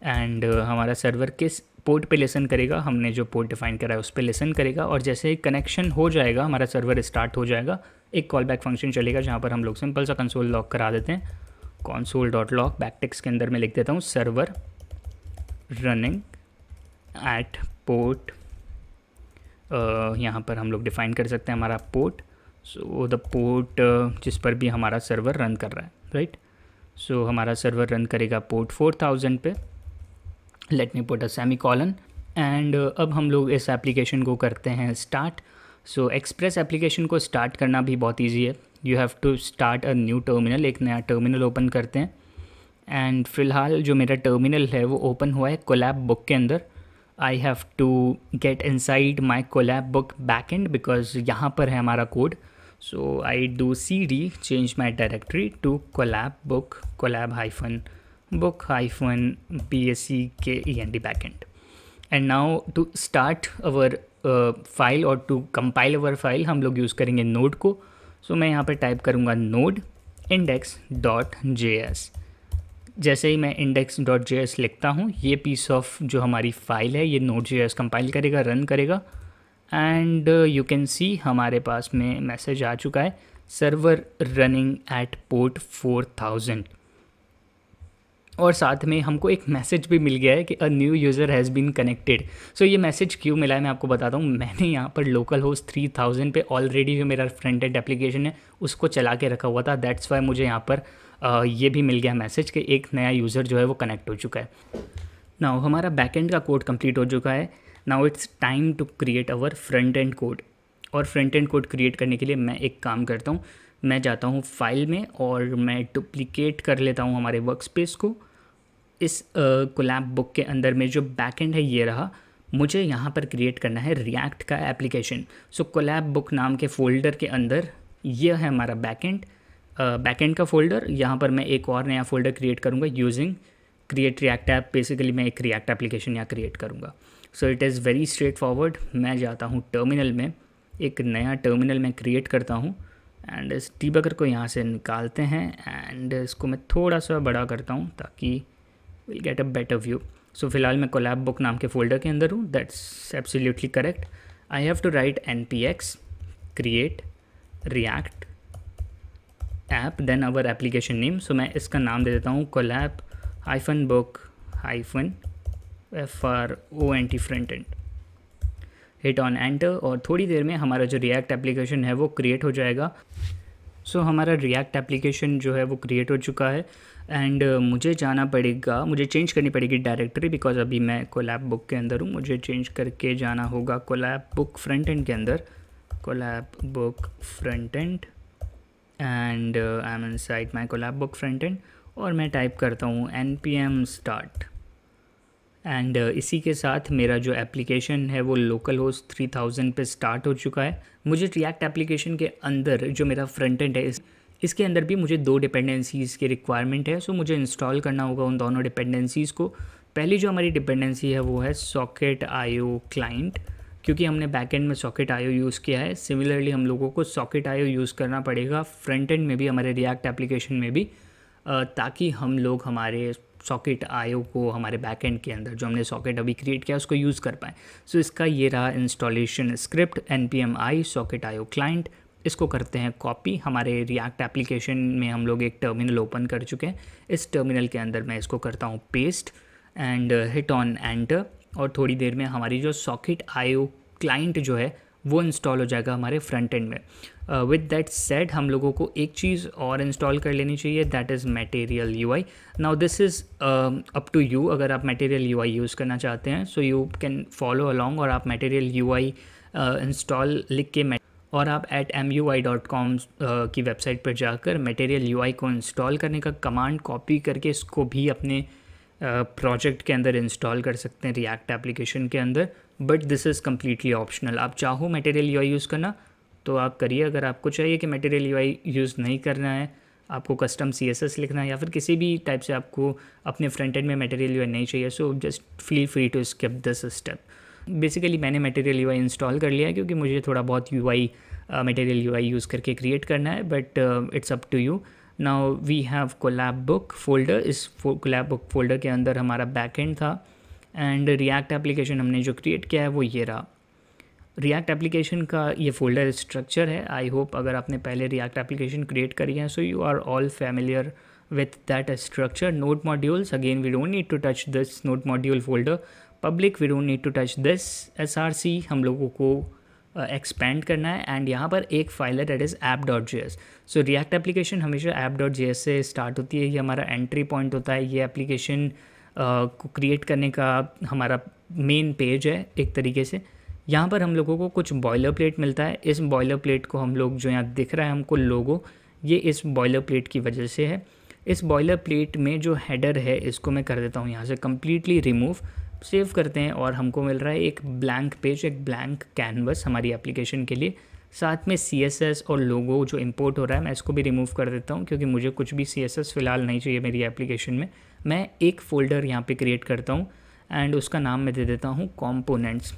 S1: एंड हमारा सर्वर किस पोर्ट पे लेसन करेगा हमने जो पोर्ट डिफाइन करा है उस पर लेसन करेगा और जैसे कनेक्शन हो जाएगा हमारा सर्वर स्टार्ट हो जाएगा एक कॉल बैक फंक्शन चलेगा जहाँ पर हम लोग सिंपल सा कंसोल लॉक करा देते हैं कॉन्सोल डॉट लॉक बैकटेक्स के अंदर मैं लिख देता हूँ सर्वर रनिंग एट पोर्ट यहाँ पर हम लोग डिफाइन कर सकते हैं हमारा पोर्ट सो द पोर्ट जिस पर भी हमारा सर्वर रन कर रहा है राइट right? सो so, हमारा सर्वर रन करेगा पोर्ट फोर थाउजेंड पे let me put a semicolon and अब हम लोग इस एप्लीकेशन को करते हैं स्टार्ट सो एक्सप्रेस एप्लीकेशन को स्टार्ट करना भी बहुत ईजी है you have to start a new terminal एक नया टर्मिनल ओपन करते हैं एंड फिलहाल जो मेरा टर्मिनल है वो ओपन हुआ है कोलैब बुक के अंदर I have to get inside my collab book back end because यहाँ पर है हमारा code so I do C D change my directory to collab book collab hyphen E N D back end and now to start our file और to compile our file हम लोग use करेंगे note को सो मैं यहाँ पर type करूँगा node index dot जे S जैसे ही मैं इंडेक्स डॉट जे एस लिखता हूँ ये पीस ऑफ जो हमारी फाइल है ये नोट जे एस कंपाइल करेगा रन करेगा एंड यू कैन सी हमारे पास में मैसेज आ चुका है server running at port four thousand और साथ में हमको एक मैसेज भी मिल गया है कि a new user has been connected so ये मैसेज क्यों मिला है मैं आपको बताता हूँ मैंने यहाँ पर लोकल होस्ट थ्री थाउजेंड पर ऑलरेडी जो मेरा फ्रंट एंड एप्लीकेशन है उसको चला के रखा हुआ था दैट्स वाई मुझे यहाँ पर आ, ये भी मिल गया मैसेज कि एक नया यूज़र जो है वो कनेक्ट हो चुका है ना हमारा बैक एंड का कोड कम्प्लीट हो चुका है now it's time to create our front end code और फ्रंट एंड कोड क्रिएट करने के लिए मैं एक काम करता हूँ मैं जाता हूँ फाइल में और मैं डुप्लीकेट कर लेता हूँ हमारे वर्क स्पेस को इस कोलैब बुक के अंदर में जो बैकेंड है ये रहा मुझे यहाँ पर क्रिएट करना है रिएक्ट का एप्लीकेशन सो कोलैब बुक नाम के फोल्डर के अंदर यह है हमारा बैकेंड बैकेंड का फोल्डर यहाँ पर मैं एक और नया फोल्डर क्रिएट करूँगा using create react app basically मैं एक रिएक्ट एप्लीकेशन यहाँ क्रिएट करूँगा so it is very straightforward मैं जाता हूँ टर्मिनल में एक नया टर्मिनल मैं क्रिएट करता हूँ एंड इस टीबकर को यहाँ से निकालते हैं एंड इसको मैं थोड़ा सा बड़ा करता हूँ ताकि will get a better view so फिलहाल मैं कोलैब बुक नाम के फोल्डर के अंदर हूँ that's absolutely correct I have to write N P X create react app then our application name so मैं इसका नाम दे देता हूँ collab hyphen book hyphen F R O N T front end hit on enter और थोड़ी देर में हमारा जो रिएक्ट एप्लीकेशन है वो क्रिएट हो जाएगा सो so, हमारा रिएक्ट एप्लीकेशन जो है वो क्रिएट हो चुका है एंड uh, मुझे जाना पड़ेगा मुझे चेंज करनी पड़ेगी डायरेक्टरी बिकॉज अभी मैं कोलैब बुक के अंदर हूँ मुझे चेंज करके जाना होगा कोलैब बुक फ्रंट एंड के अंदर collab book front end and I am inside my collab book front end और मैं टाइप करता हूँ N P M start and इसी के साथ मेरा जो एप्लीकेशन है वो लोकल होस्ट थ्री थाउजेंड पर स्टार्ट हो चुका है मुझे रिएक्ट एप्लीकेशन के अंदर जो मेरा फ्रंट एंड है इस इसके अंदर भी मुझे दो डिपेंडेंसीज़ की रिक्वायरमेंट है सो मुझे इंस्टॉल करना होगा उन दोनों डिपेंडेंसीज़ को पहली जो हमारी डिपेंडेंसी है वो है सॉकेट आयो क्लाइंट क्योंकि हमने एंड में सॉकेट आयो यूज़ किया है सिमिलरली हम लोगों को सॉकेट आयो यूज़ करना पड़ेगा फ्रंट एंड में भी हमारे रिएक्ट एप्लीकेशन में भी ताकि हम लोग हमारे सॉकेट आयो को हमारे बैकएंड के अंदर जो हमने सॉकेट अभी क्रिएट किया उसको यूज़ कर पाएँ सो so, इसका ये रहा installation script N P M I socket IO client इसको करते हैं कॉपी हमारे रिएक्ट एप्लीकेशन में हम लोग एक टर्मिनल ओपन कर चुके हैं इस टर्मिनल के अंदर मैं इसको करता हूँ paste and hit on enter और थोड़ी देर में हमारी जो सॉकेट आईओ क्लाइंट जो है वो इंस्टॉल हो जाएगा हमारे फ्रंट एंड में विद दैट सेट हम लोगों को एक चीज़ और इंस्टॉल कर लेनी चाहिए that is material U I now this is up to you अगर आप मटेरियल यू आई यूज़ करना चाहते हैं so you can follow along और आप मटेरियल यू आई इंस्टॉल लिख के और आप at M U I dot com की वेबसाइट पर जाकर मटेरियल यू आई को इंस्टॉल करने का कमांड कॉपी करके इसको भी अपने प्रोजेक्ट uh, के अंदर इंस्टॉल कर सकते हैं रिएक्ट एप्लीकेशन के अंदर but this is completely optional आप चाहो मटेरियल यू यूज़ करना तो आप करिए अगर आपको चाहिए कि मटेरियल यू यूज़ नहीं करना है आपको कस्टम सी एस एस लिखना है या फिर किसी भी टाइप से आपको अपने फ्रंट एंड में मटेरियल यू नहीं चाहिए so just feel free to skip this step basically मैंने मटेरियल यू इंस्टॉल कर लिया क्योंकि मुझे थोड़ा बहुत U I material U use करके क्रिएट करना है but it's up to you now we have Colab book folder इस कोलैब बुक फोल्डर के अंदर हमारा एंड था एंड रिएक्ट एप्लीकेशन हमने जो क्रिएट किया है वो ये रहा रिएक्ट एप्लीकेशन का ये फोल्डर स्ट्रक्चर है आई होप अगर आपने पहले रिएक्ट एप्लीकेशन क्रिएट करी है so you are all familiar with that structure node modules again we don't need to touch this node module folder public we don't need to touch this see हम लोगों को expand uh, करना है and यहाँ पर एक file है that is app dot J S so react application हमेशा ऐप डॉट जी एस से स्टार्ट होती है ये हमारा एंट्री पॉइंट होता है ये एप्लीकेशन uh, को क्रिएट करने का हमारा मेन पेज है एक तरीके से यहाँ पर हम लोगों को कुछ बॉयलर प्लेट मिलता है इस बॉयलर प्लेट को हम लोग जो यहाँ दिख रहा है हमको लोगो ये इस बॉयलर प्लेट की वजह से है इस बॉयलर प्लेट में जो हैडर है इसको मैं कर देता हूँ यहाँ से कम्प्लीटली रिमूव सेव करते हैं और हमको मिल रहा है एक ब्लैंक पेज एक ब्लैंक कैनवस हमारी एप्लीकेशन के लिए साथ में सी एस एस और लोगो जो इम्पोर्ट हो रहा है मैं इसको भी रिमूव कर देता हूँ क्योंकि मुझे कुछ भी सी एस एस फ़िलहाल नहीं चाहिए मेरी एप्लीकेशन में मैं एक फ़ोल्डर यहाँ पे क्रिएट करता हूँ एंड उसका नाम मैं दे देता हूँ कॉम्पोनेंट्स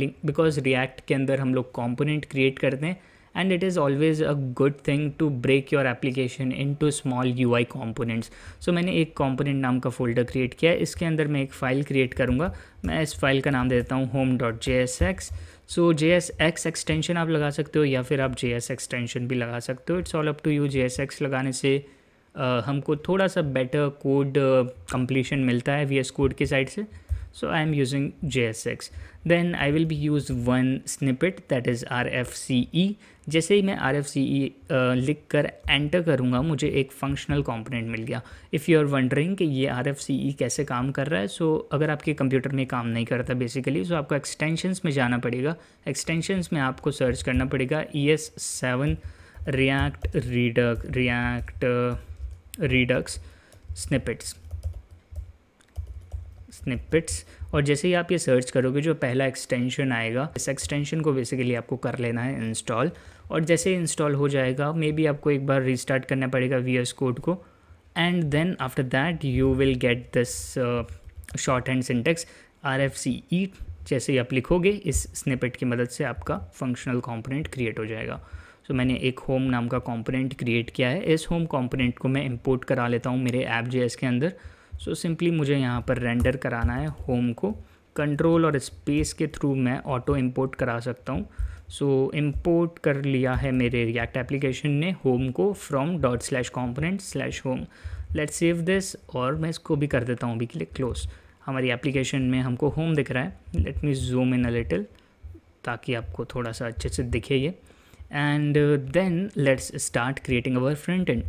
S1: बिकॉज रिएक्ट के अंदर हम लोग कॉम्पोनेंट क्रिएट करते हैं and it is always a good thing to break your application into small UI components. So मैंने एक component नाम का folder create किया है इसके अंदर मैं एक file create करूँगा मैं इस file का नाम दे देता हूँ home dot jsx so J S X extension आप लगा सकते हो या फिर आप जे एस एक्सटेंशन भी लगा सकते हो it's all up to you J S X लगाने से uh, हमको थोड़ा सा बेटर कोड कंप्लीशन मिलता है वी एस कोड की साइड से so I'm using JSX. Then I will be use one snippet that is RFCE जैसे ही मैं R F C E e, लिख कर एंटर करूँगा मुझे एक फंक्शनल कॉम्पोनेंट मिल गया इफ़ यू आर वंडरिंग कि ये R F C E e कैसे काम कर रहा है सो अगर आपके कंप्यूटर में काम नहीं करता बेसिकली सो आपको एक्सटेंशंस में जाना पड़ेगा एक्सटेंशंस में आपको सर्च करना पड़ेगा E S seven react redux react redux snippets snippets और जैसे ही आप ये सर्च करोगे जो पहला एक्सटेंशन आएगा इस एक्सटेंशन को बेसिकली आपको कर लेना है इंस्टॉल और जैसे इंस्टॉल हो जाएगा मे बी आपको एक बार रिस्टार्ट करना पड़ेगा वी एस कोड को and then after that you will get this shorthand syntax R F C E जैसे ही आप लिखोगे इस स्निपेट की मदद से आपका फंक्शनल कॉम्पोनेंट क्रिएट हो जाएगा सो so, मैंने एक होम नाम का कॉम्पोनेंट क्रिएट किया है इस होम कॉम्पोनेंट को मैं इम्पोर्ट करा लेता हूँ मेरे ऐप जे के अंदर सो so, सिंपली मुझे यहाँ पर रेंडर कराना है होम को कंट्रोल और स्पेस के थ्रू मैं ऑटो इम्पोर्ट करा सकता हूँ सो so, इम्पोर्ट कर लिया है मेरे रिएक्ट एप्लीकेशन ने होम को from dot slash component slash home let save this और मैं इसको भी कर देता हूँ अभी के लिए क्लोज हमारी एप्लीकेशन में हमको होम दिख रहा है let me zoom in a little ताकि आपको थोड़ा सा अच्छे से दिखे ये and then let's start creating our front end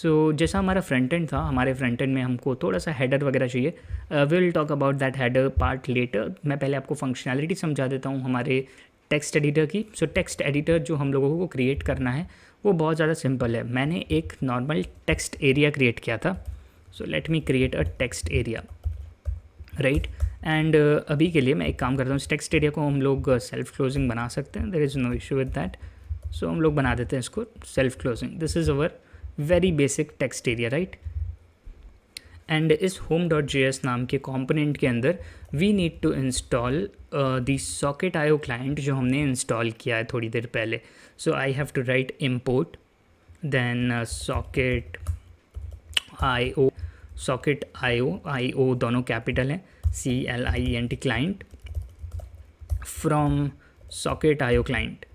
S1: so जैसा हमारा फ्रंट एंड था हमारे फ्रंट एंड में हमको थोड़ा सा हेडर वगैरह चाहिए will talk about that header part later मैं पहले आपको फंक्शनैलिटी समझा देता हूँ हमारे टेक्स्ट एडिटर की सो टेक्स्ट एडिटर जो हम लोगों को क्रिएट करना है वो बहुत ज़्यादा सिंपल है मैंने एक नॉर्मल टेक्स्ट एरिया क्रिएट किया था so let me create a text area right and अभी के लिए मैं एक काम करता हूँ इस टेक्स्ट एरिया को हम लोग सेल्फ uh, क्लोजिंग बना सकते हैं there is no issue with that so हम लोग बना देते हैं इसको self closing this is our very basic text area right and इस होम डॉट जे एस नाम के कॉम्पोनेंट के अंदर we need to install the socket I client जो हमने इंस्टॉल किया है थोड़ी देर पहले so I have to write import then socket I O socket I O I O दोनों कैपिटल हैं C L I N T client from socket I client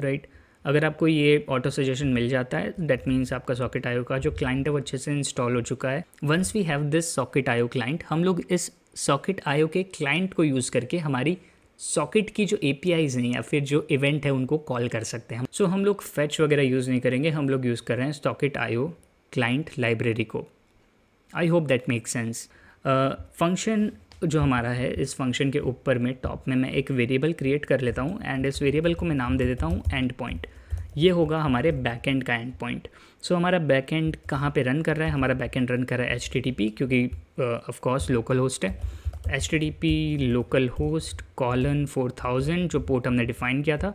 S1: right अगर आपको ये ऑटो सजेशन मिल जाता है दैट मीन्स आपका socket IO का जो क्लाइंट है वो अच्छे से इंस्टॉल हो चुका है once we have this socket IO client हम लोग इस सॉकेट आयो के क्लाइंट को यूज़ करके हमारी सॉकेट की जो ए हैं या फिर जो इवेंट है उनको कॉल कर सकते हैं सो so, हम लोग फैच वगैरह यूज़ नहीं करेंगे हम लोग यूज़ कर रहे हैं सॉकेट आयो क्लाइंट लाइब्रेरी को I hope that make sense function जो हमारा है इस फंक्शन के ऊपर में टॉप में मैं एक वेरिएबल क्रिएट कर लेता हूँ एंड इस वेरिएबल को मैं नाम दे देता हूँ एंड पॉइंट ये होगा हमारे बैक एंड का एंड पॉइंट सो हमारा बैक एंड कहाँ पे रन कर रहा है हमारा बैक एंड रन कर रहा है एच क्योंकि ऑफकोर्स लोकल होस्ट है H T T P local host colon four thousand जो पोर्ट हमने डिफाइन किया था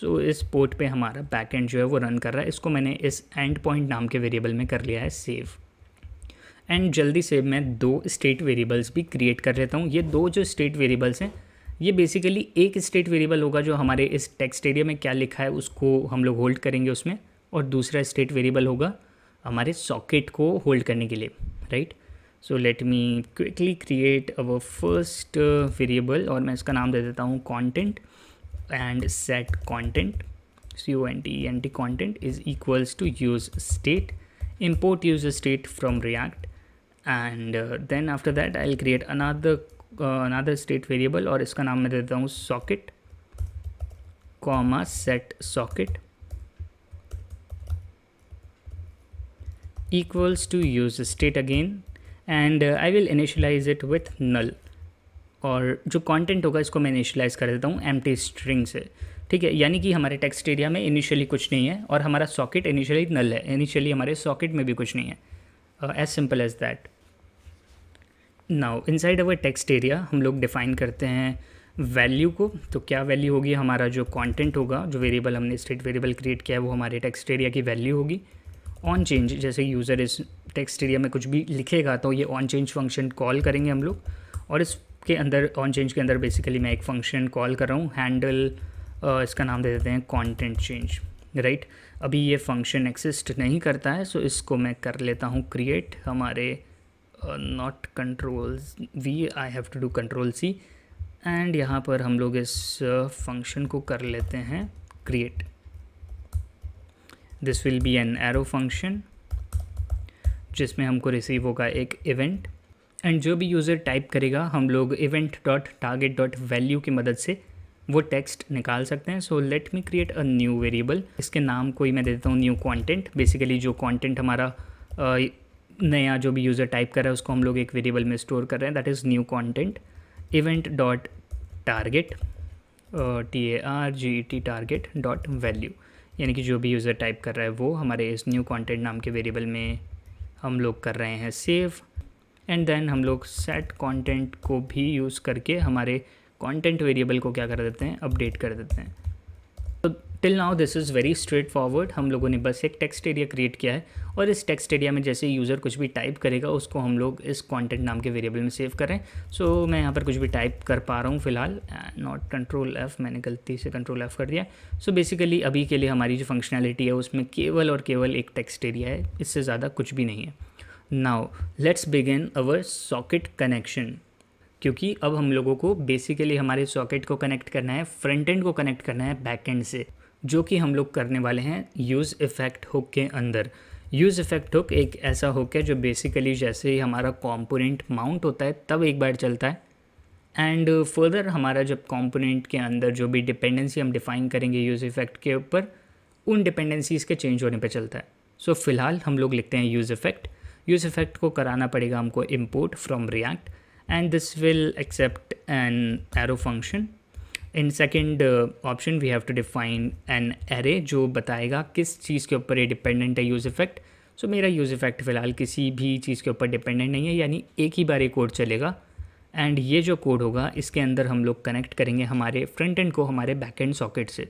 S1: सो so, इस पोर्ट पे हमारा बैक एंड जो है वो रन कर रहा है इसको मैंने इस एंड पॉइंट नाम के वेरिएबल में कर लिया है सेव एंड जल्दी से मैं दो स्टेट वेरिएबल्स भी क्रिएट कर लेता हूँ ये दो जो स्टेट वेरिएबल्स हैं ये बेसिकली एक स्टेट वेरिएबल होगा जो हमारे इस टेक्स्ट एरिया में क्या लिखा है उसको हम लोग होल्ड करेंगे उसमें और दूसरा स्टेट वेरिएबल होगा हमारे सॉकेट को होल्ड करने के लिए right so let me quickly create our first variable और मैं इसका नाम दे देता हूँ content and set content C O N T N T content is equals to use state import use state from react and then after that I create another another state variable और इसका नाम मैं देता हूँ socket comma set socket equals to use state again and uh, I will initialize it with null और जो content होगा इसको मैं इनिशलाइज कर देता हूँ एम स्ट्रिंग से ठीक है यानी कि हमारे टेक्स्ट एरिया में इनिशियली कुछ नहीं है और हमारा सॉकेट इनिशियली नल है इनिशियली हमारे सॉकेट में भी कुछ नहीं है as simple as that now inside our text area हम लोग डिफाइन करते हैं वैल्यू को तो क्या वैल्यू होगी हमारा जो कंटेंट होगा जो वेरिएबल हमने स्टेट वेरिएबल क्रिएट किया है वो हमारे टेक्स्ट एरिया की वैल्यू होगी ऑन चेंज जैसे यूज़र इस टेक्स्ट एरिया में कुछ भी लिखेगा तो ये ऑन चेंज फंक्शन कॉल करेंगे हम लोग और इसके अंदर ऑन चेंज के अंदर बेसिकली मैं एक फंक्शन कॉल कर रहा हूँ हैंडल इसका नाम दे देते हैं कॉन्टेंट चेंज राइट अभी ये फंक्शन एक्सिस्ट नहीं करता है सो इसको मैं कर लेता हूँ क्रिएट हमारे not control V I have to do control C and यहाँ पर हम लोग इस फंक्शन uh, को कर लेते हैं create this will be an arrow function जिसमें हमको रिसीव होगा एक इवेंट एंड जो भी यूज़र टाइप करेगा हम लोग event dot target dot value की मदद से वो टेक्स्ट निकाल सकते हैं so let me create a new variable इसके नाम को ही मैं देता हूँ न्यू कंटेंट बेसिकली जो कंटेंट हमारा uh, नया जो भी यूज़र टाइप कर रहा है उसको हम लोग एक वेरिएबल में स्टोर कर रहे हैं that is new content event dot target T A R G T target dot value यानी कि जो भी यूज़र टाइप कर रहा है वो हमारे इस न्यू कॉन्टेंट नाम के वेरिएबल में हम लोग कर रहे हैं सेव एंड देन हम लोग सेट कॉन्टेंट को भी यूज़ करके हमारे कॉन्टेंट वेरिएबल को क्या कर देते हैं अपडेट कर देते हैं till now this is very straightforward हम लोगों ने बस एक टेक्स्ट एरिया क्रिएट किया है और इस टेक्स्ट एरिया में जैसे यूज़र कुछ भी टाइप करेगा उसको हम लोग इस कॉन्टेंट नाम के वेरिएबल में सेव करें सो so, मैं यहाँ पर कुछ भी टाइप कर पा रहा हूँ फिलहाल नॉट कंट्रोल एफ़ मैंने गलती से कंट्रोल एफ़ कर दिया सो so, बेसिकली अभी के लिए हमारी जो फंक्शनैलिटी है उसमें केवल और केवल एक टेक्स्ट एरिया है इससे ज़्यादा कुछ भी नहीं है now let's begin our socket connection क्योंकि अब हम लोगों को बेसिकली हमारे सॉकेट को कनेक्ट करना है फ्रंट एंड को कनेक्ट करना है बैक एंड से जो कि हम लोग करने वाले हैं यूज़ इफेक्ट हुक के अंदर यूज़ इफेक्ट हुक एक ऐसा हुक है जो बेसिकली जैसे ही हमारा कॉम्पोनेंट माउंट होता है तब एक बार चलता है एंड फर्दर हमारा जब कॉम्पोनेंट के अंदर जो भी डिपेंडेंसी हम डिफाइन करेंगे यूज़ इफेक्ट के ऊपर उन डिपेंडेंसीज़ के चेंज होने पर चलता है सो so, फिलहाल हम लोग लिखते हैं यूज़ इफेक्ट यूज़ इफेक्ट को कराना पड़ेगा हमको import from react and this will accept an arrow function in second option we have to define an array जो बताएगा किस चीज़ के ऊपर ये डिपेंडेंट है यूज़ इफेक्ट सो मेरा यूज़ इफेक्ट फ़िलहाल किसी भी चीज़ के ऊपर डिपेंडेंट नहीं है यानी एक ही बार ये कोड चलेगा एंड ये जो कोड होगा इसके अंदर हम लोग कनेक्ट करेंगे हमारे फ्रंट एंड को हमारे बैक एंड सॉकेट से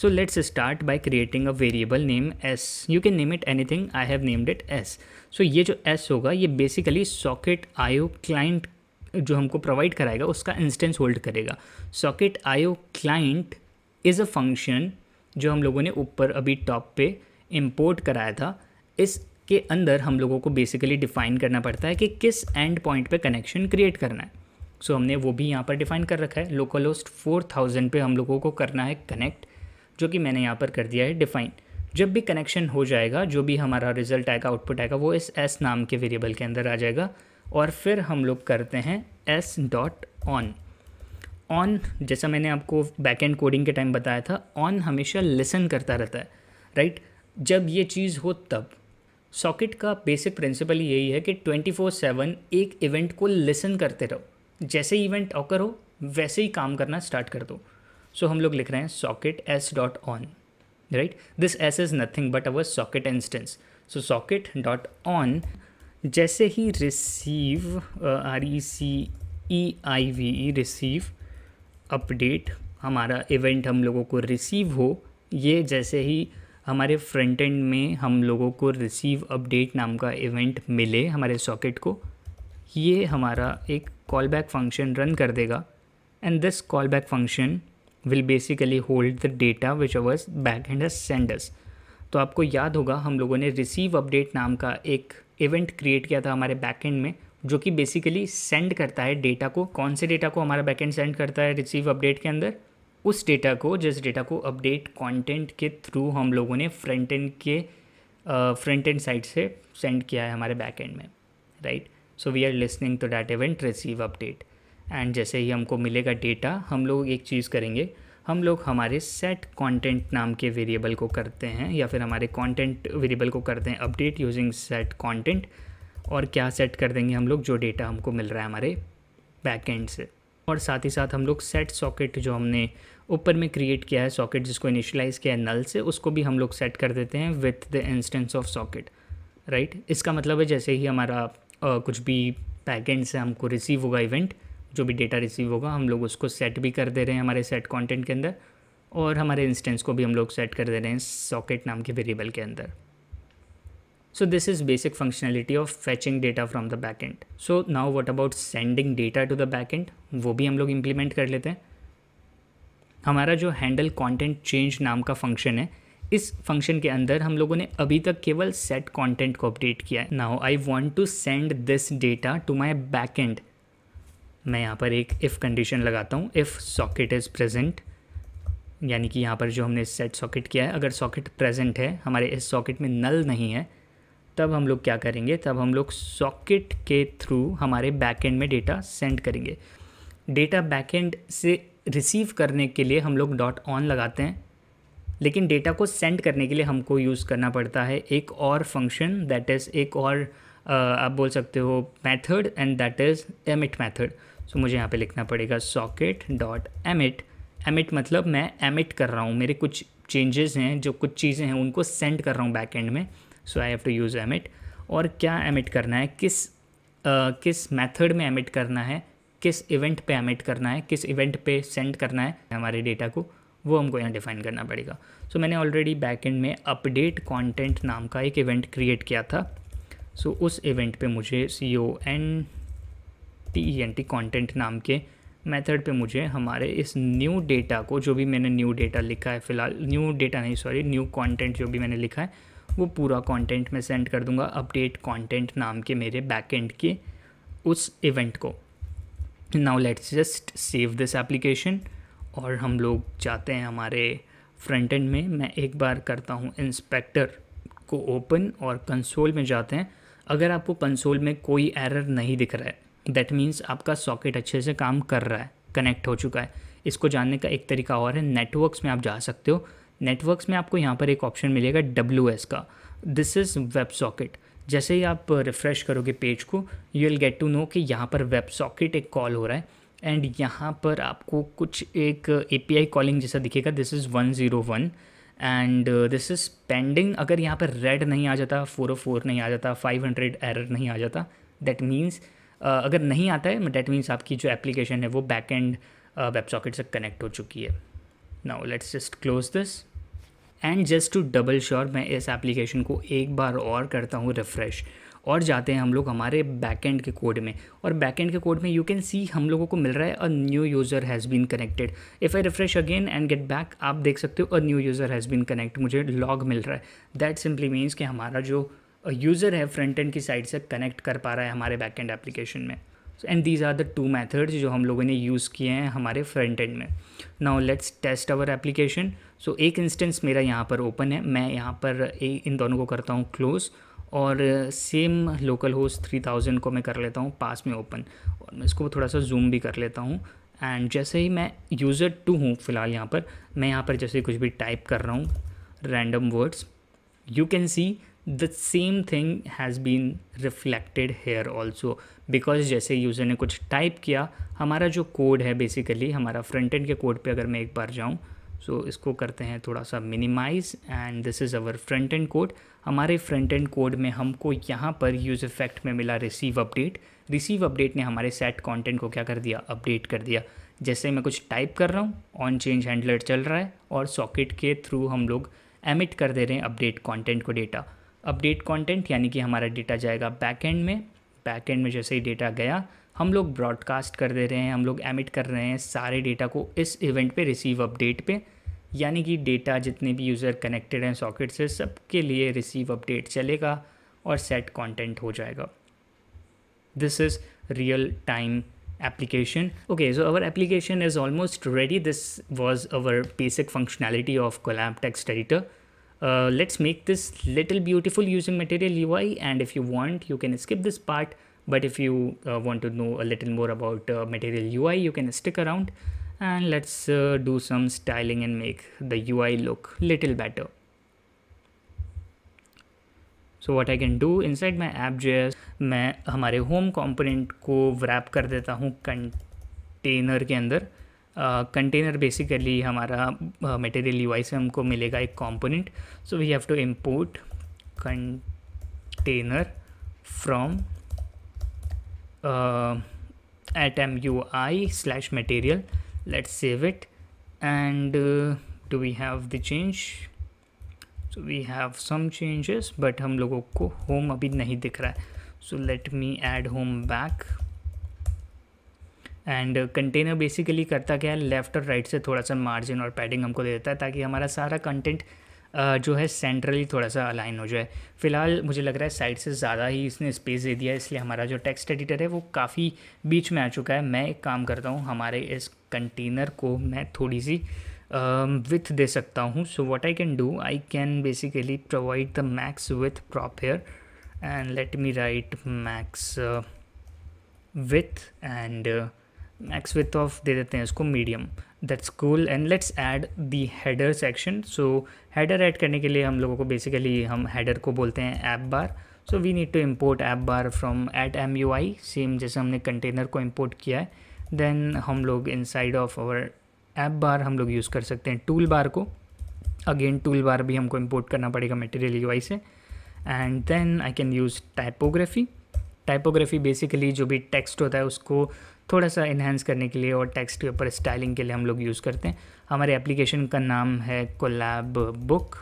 S1: so let's start by creating a variable name S you can name it anything I have named it S so ये जो एस होगा ये बेसिकली सॉकेट आयो क्लाइंट जो हमको प्रोवाइड कराएगा उसका इंस्टेंस होल्ड करेगा socket IO client is a function जो हम लोगों ने ऊपर अभी टॉप पे इंपोर्ट कराया था इसके अंदर हम लोगों को बेसिकली डिफ़ाइन करना पड़ता है कि किस एंड पॉइंट पे कनेक्शन क्रिएट करना है सो so, हमने वो भी यहाँ पर डिफ़ाइन कर रखा है लोकल होस्ट फोर थाउजेंड पर हम लोगों को करना है कनेक्ट जो कि मैंने यहाँ पर कर दिया है डिफ़ाइन जब भी कनेक्शन हो जाएगा जो भी हमारा रिजल्ट आएगा आउटपुट आएगा वो इस एस नाम के वेरिएबल के अंदर आ जाएगा और फिर हम लोग करते हैं एस डॉट ऑन ऑन जैसा मैंने आपको बैक एंड कोडिंग के टाइम बताया था ऑन हमेशा लिसन करता रहता है राइट जब ये चीज़ हो तब सॉकेट का बेसिक प्रिंसिपल यही है कि ट्वेंटी फोर सेवन एक इवेंट को लिसन करते रहो जैसे इवेंट ऑकर हो वैसे ही काम करना स्टार्ट कर दो सो so, हम लोग लिख रहे हैं socket S dot on right this S is nothing but our socket instance so socket dot on जैसे ही receive R E C E I V E receive update हमारा इवेंट हम लोगों को रिसीव हो ये जैसे ही हमारे फ्रंट एंड में हम लोगों को रिसीव अपडेट नाम का इवेंट मिले हमारे सॉकेट को ये हमारा एक कॉल बैक फंक्शन रन कर देगा and this call back function will basically hold the data which ours back end senders तो आपको याद होगा हम लोगों ने रिसीव अपडेट नाम का एक इवेंट क्रिएट किया था हमारे बैकेंड में जो कि बेसिकली सेंड करता है डेटा को कौन से डेटा को हमारा बैकेंड सेंड करता है रिसीव अपडेट के अंदर उस डेटा को जिस डेटा को अपडेट कंटेंट के थ्रू हम लोगों ने फ्रंट एंड के फ्रंट एंड साइड से सेंड किया है हमारे बैक एंड में right so we are listening to that event receive update and जैसे ही हमको मिलेगा डेटा हम लोग एक चीज़ करेंगे हम लोग हमारे सेट कंटेंट नाम के वेरिएबल को करते हैं या फिर हमारे कंटेंट वेरिएबल को करते हैं अपडेट यूजिंग सेट कंटेंट और क्या सेट कर देंगे हम लोग जो डेटा हमको मिल रहा है हमारे बैकएंड से और साथ ही साथ हम लोग सेट सॉकेट जो हमने ऊपर में क्रिएट किया है सॉकेट जिसको इनिशलाइज़ किया है नल से उसको भी हम लोग सेट कर देते हैं with the instance of socket right इसका मतलब है जैसे ही हमारा आ, कुछ भी बैकेंड से हमको रिसीव होगा इवेंट जो भी डेटा रिसीव होगा हम लोग उसको सेट भी कर दे रहे हैं हमारे सेट कॉन्टेंट के अंदर और हमारे इंस्टेंस को भी हम लोग सेट कर दे रहे हैं सॉकेट नाम के वेरिएबल के अंदर so this is basic functionality of fetching data from the back end so now what about sending data to the back end वो भी हम लोग इम्प्लीमेंट कर लेते हैं हमारा जो हैंडल कॉन्टेंट चेंज नाम का फंक्शन है इस फंक्शन के अंदर हम लोगों ने अभी तक केवल सेट कॉन्टेंट को अपडेट किया है now I want to send this data to my back end मैं यहाँ पर एक इफ़ कंडीशन लगाता हूँ इफ़ सॉकेट इज़ प्रेजेंट यानी कि यहाँ पर जो हमने सेट सॉकेट किया है अगर सॉकेट प्रेजेंट है हमारे इस सॉकेट में नल नहीं है तब हम लोग क्या करेंगे तब हम लोग सॉकेट के थ्रू हमारे बैकएंड में डेटा सेंड करेंगे डेटा बैकएंड से रिसीव करने के लिए हम लोग डॉट ऑन लगाते हैं लेकिन डेटा को सेंड करने के लिए हमको यूज़ करना पड़ता है एक और फंक्शन दैट इज़ एक और आप बोल सकते हो method and that is emit method so मुझे यहाँ पे लिखना पड़ेगा सॉकेट डॉट एमिट एमिट मतलब मैं एमिट कर रहा हूँ मेरे कुछ चेंजेस हैं जो कुछ चीज़ें हैं उनको सेंड कर रहा हूँ बैक एंड में so I have to use emit और क्या एमिट करना है किस आ, किस मेथड में एमिट करना है किस इवेंट पे एमिट करना है किस इवेंट पे सेंड करना है हमारे डेटा को वो हमको यहाँ डिफाइन करना पड़ेगा सो so, मैंने ऑलरेडी एंड में अपडेट कॉन्टेंट नाम का एक इवेंट क्रिएट किया था सो so, उस इवेंट पे मुझे C O N T E N T content नाम के मेथड पे मुझे हमारे इस न्यू डेटा को जो भी मैंने न्यू डेटा लिखा है फिलहाल न्यू डेटा नहीं सॉरी न्यू कंटेंट जो भी मैंने लिखा है वो पूरा कंटेंट मैं सेंड कर दूंगा अपडेट कंटेंट नाम के मेरे एंड के उस इवेंट को now let's just save this application और हम लोग जाते हैं हमारे फ्रंट एंड में मैं एक बार करता हूँ इंस्पेक्टर को ओपन और कंसोल में जाते हैं अगर आपको कंसोल में कोई एरर नहीं दिख रहा है दैट मीन्स आपका सॉकेट अच्छे से काम कर रहा है कनेक्ट हो चुका है इसको जानने का एक तरीका और है नेटवर्क्स में आप जा सकते हो नेटवर्क्स में आपको यहाँ पर एक ऑप्शन मिलेगा डब्ल्यू का दिस इज़ वेब सॉकेट जैसे ही आप रिफ़्रेश करोगे पेज को you will get to know कि यहाँ पर वेब सॉकेट एक कॉल हो रहा है एंड यहाँ पर आपको कुछ एक ए कॉलिंग जैसा दिखेगा this is one zero one and this is pending अगर यहाँ पर रेड नहीं आ जाता फोर oh नहीं आ जाता फाइव हंड्रेड एरर नहीं आ जाता दैट मीन्स अगर नहीं आता है डैट मीन्स आपकी जो एप्लीकेशन है वो बैक एंड वेब सॉकेट से कनेक्ट हो चुकी है now let's just close this and just to double sure मैं इस एप्लीकेशन को एक बार और करता हूँ रिफ़्रेश और जाते हैं हम लोग हमारे बैकएंड के कोड में और बैकएंड के कोड में यू कैन सी हम लोगों को मिल रहा है a new user has been connected if I refresh again and get back आप देख सकते हो a new user has been connect मुझे लॉग मिल रहा है दैट सिंपली मीन्स कि हमारा जो यूज़र है फ्रंट एंड की साइड से कनेक्ट कर पा रहा है हमारे बैक एंड एप्लीकेशन में and these are the two methods जो हम लोगों ने यूज़ किए हैं हमारे फ्रंट एंड में now let's test our application so एक इंस्टेंस मेरा यहाँ पर ओपन है मैं यहाँ पर इन दोनों को करता हूँ क्लोज़ और same local host three thousand को मैं कर लेता हूँ पास में ओपन और मैं इसको थोड़ा सा जूम भी कर लेता हूँ एंड जैसे ही मैं यूज़र टू हूँ फ़िलहाल यहाँ पर मैं यहाँ पर जैसे कुछ भी टाइप कर रहा हूँ random words you can see the same thing has been reflected here also because जैसे यूज़र ने कुछ टाइप किया हमारा जो कोड है बेसिकली हमारा फ्रंट एंड के कोड पे अगर मैं एक बार जाऊँ सो so, इसको करते हैं थोड़ा सा minimize and this is our front end code हमारे फ्रंट एंड कोड में हमको यहाँ पर यूज़ इफेक्ट में मिला रिसीव अपडेट रिसीव अपडेट ने हमारे सेट कॉन्टेंट को क्या कर दिया अपडेट कर दिया जैसे मैं कुछ टाइप कर रहा हूँ ऑन चेंज हैंडलर चल रहा है और सॉकेट के थ्रू हम लोग एमिट कर दे रहे हैं अपडेट कॉन्टेंट को डेटा अपडेट कंटेंट यानी कि हमारा डेटा जाएगा बैकएंड में बैकएंड में जैसे ही डेटा गया हम लोग ब्रॉडकास्ट कर दे रहे हैं हम लोग एमिट कर रहे हैं सारे डेटा को इस इवेंट पे रिसीव अपडेट पे यानी कि डेटा जितने भी यूज़र कनेक्टेड हैं सॉकेट से सबके लिए रिसीव अपडेट चलेगा और सेट कंटेंट हो जाएगा this is real time application okay so our application is almost ready this was our basic functionality of collab text editor Uh, let's make this little beautiful using material UI and if you want you can skip this part but if you uh, want to know a little more about uh, material UI you can stick around and let's uh, do some styling and make the UI look little better. So what I can do inside my app.js, i है मैं हमारे home component को wrap कर देता container basically हमारा material UI से हमको मिलेगा एक component so we have to import container from at M U I slash material let save it and do we have the change so we have some changes but हम लोगों को home अभी नहीं दिख रहा है so let me add home back and container basically करता क्या है लेफ़्ट और राइट से थोड़ा सा मार्जिन और पैडिंग हमको दे देता है ताकि हमारा सारा कंटेंट uh, जो है सेंट्रली थोड़ा सा अलाइन हो जाए फिलहाल मुझे लग रहा है साइड से ज़्यादा ही इसने स्पेस दे दिया है इसलिए हमारा जो टेक्स्ट एडिटर है वो काफ़ी बीच में आ चुका है मैं एक काम करता हूँ हमारे इस कंटेनर को मैं थोड़ी सी विथ um, दे सकता हूँ so what I can do I can basically provide the max width prop here and let me write max width and max width of दे देते हैं उसको medium that's cool and let's add the header section so header add करने के लिए हम लोगों को बेसिकली हम हेडर को बोलते हैं app bar so we need to import app bar from at M U I same जैसे हमने कंटेनर को इम्पोर्ट किया है देन हम लोग inside of our app bar हम लोग यूज़ कर सकते हैं टूल बार को अगेन टूल बार भी हमको इम्पोर्ट करना पड़ेगा मटेरियल आई से and then I can use typography typography basically जो भी टेक्स्ट होता है उसको थोड़ा सा इन्हेंस करने के लिए और टेक्स्ट के ऊपर स्टाइलिंग के लिए हम लोग यूज़ करते हैं हमारे एप्लीकेशन का नाम है collab book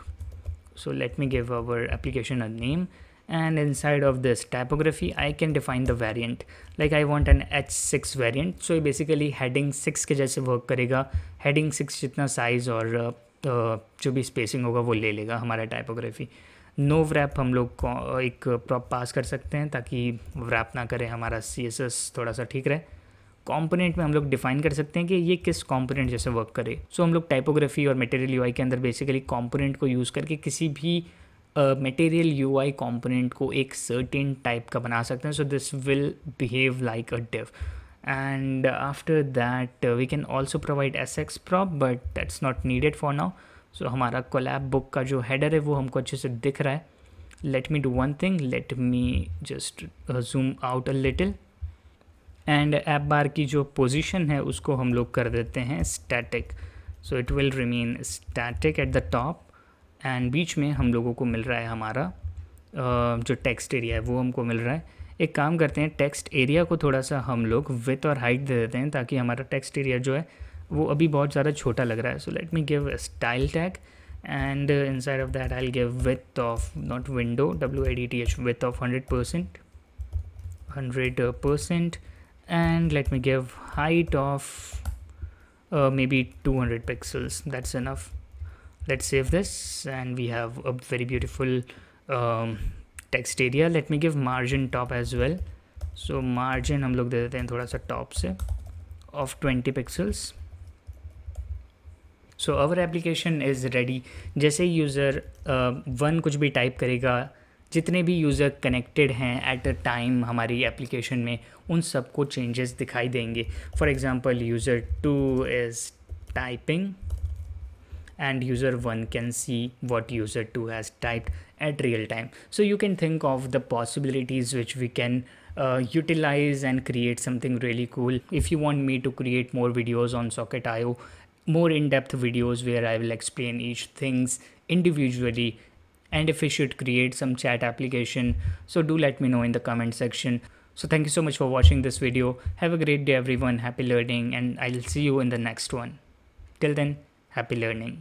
S1: so let me give our application a name and inside of this typography I can define the variant like I want an H six variant so ये basically heading six के जैसे work करेगा heading six जितना size और तो जो भी spacing होगा वो ले लेगा हमारा टाइपोग्राफी नो व्रैप हम लोग एक प्रॉप पास कर सकते हैं ताकि व्रैप ना करें हमारा सी एस एस थोड़ा सा ठीक रहे कॉम्पोनेंट में हम लोग डिफाइन कर सकते हैं कि ये किस कॉम्पोनेंट जैसे वर्क करे सो so, हम लोग टाइपोग्राफी और मटेरियल यूआई के अंदर बेसिकली कॉम्पोनेंट को यूज़ करके किसी भी मटेरियल यू आई कॉम्पोनेंट को एक सर्टेन टाइप का बना सकते हैं so this will behave like a div and after that we can also provide S X prop but that's not needed for now so हमारा कोलैब बुक का जो header है वो हमको अच्छे से दिख रहा है let me do one thing let me just zoom out a little and app bar की जो पोजीशन है उसको हम लोग कर देते हैं static so it will remain static at the top and बीच में हम लोगों को मिल रहा है हमारा जो टेक्स्ट एरिया है वो हमको मिल रहा है एक काम करते हैं टेक्स्ट एरिया को थोड़ा सा हम लोग विथ और हाइट दे देते हैं ताकि हमारा टेक्स्ट एरिया जो है वो अभी बहुत ज़्यादा छोटा लग रहा है so let me give style tag and inside of I give width of not window W A D T H width of hundred percent hundred percent and let me give height of uh, maybe 200 pixels that's enough let's save this and we have a very beautiful um, text area let me give margin top as well so margin hum log de dete hain thoda sa top se of 20 pixels so our application is ready जैसे user one कुछ भी type करेगा जितने भी user connected हैं at a time हमारी application में उन सबको चेंजेस दिखाई देंगे for example user two is typing and user 1 can see what user 2 has typed at real time so you can think of the possibilities which we can uh, utilize and create something really cool if you want me to create more videos on socket io more in-depth videos where i will explain each things individually and if we should create some chat application. So do let me know in the comment section. So thank you so much for watching this video. Have a great day everyone. Happy learning and I'll see you in the next one. Till then, happy learning.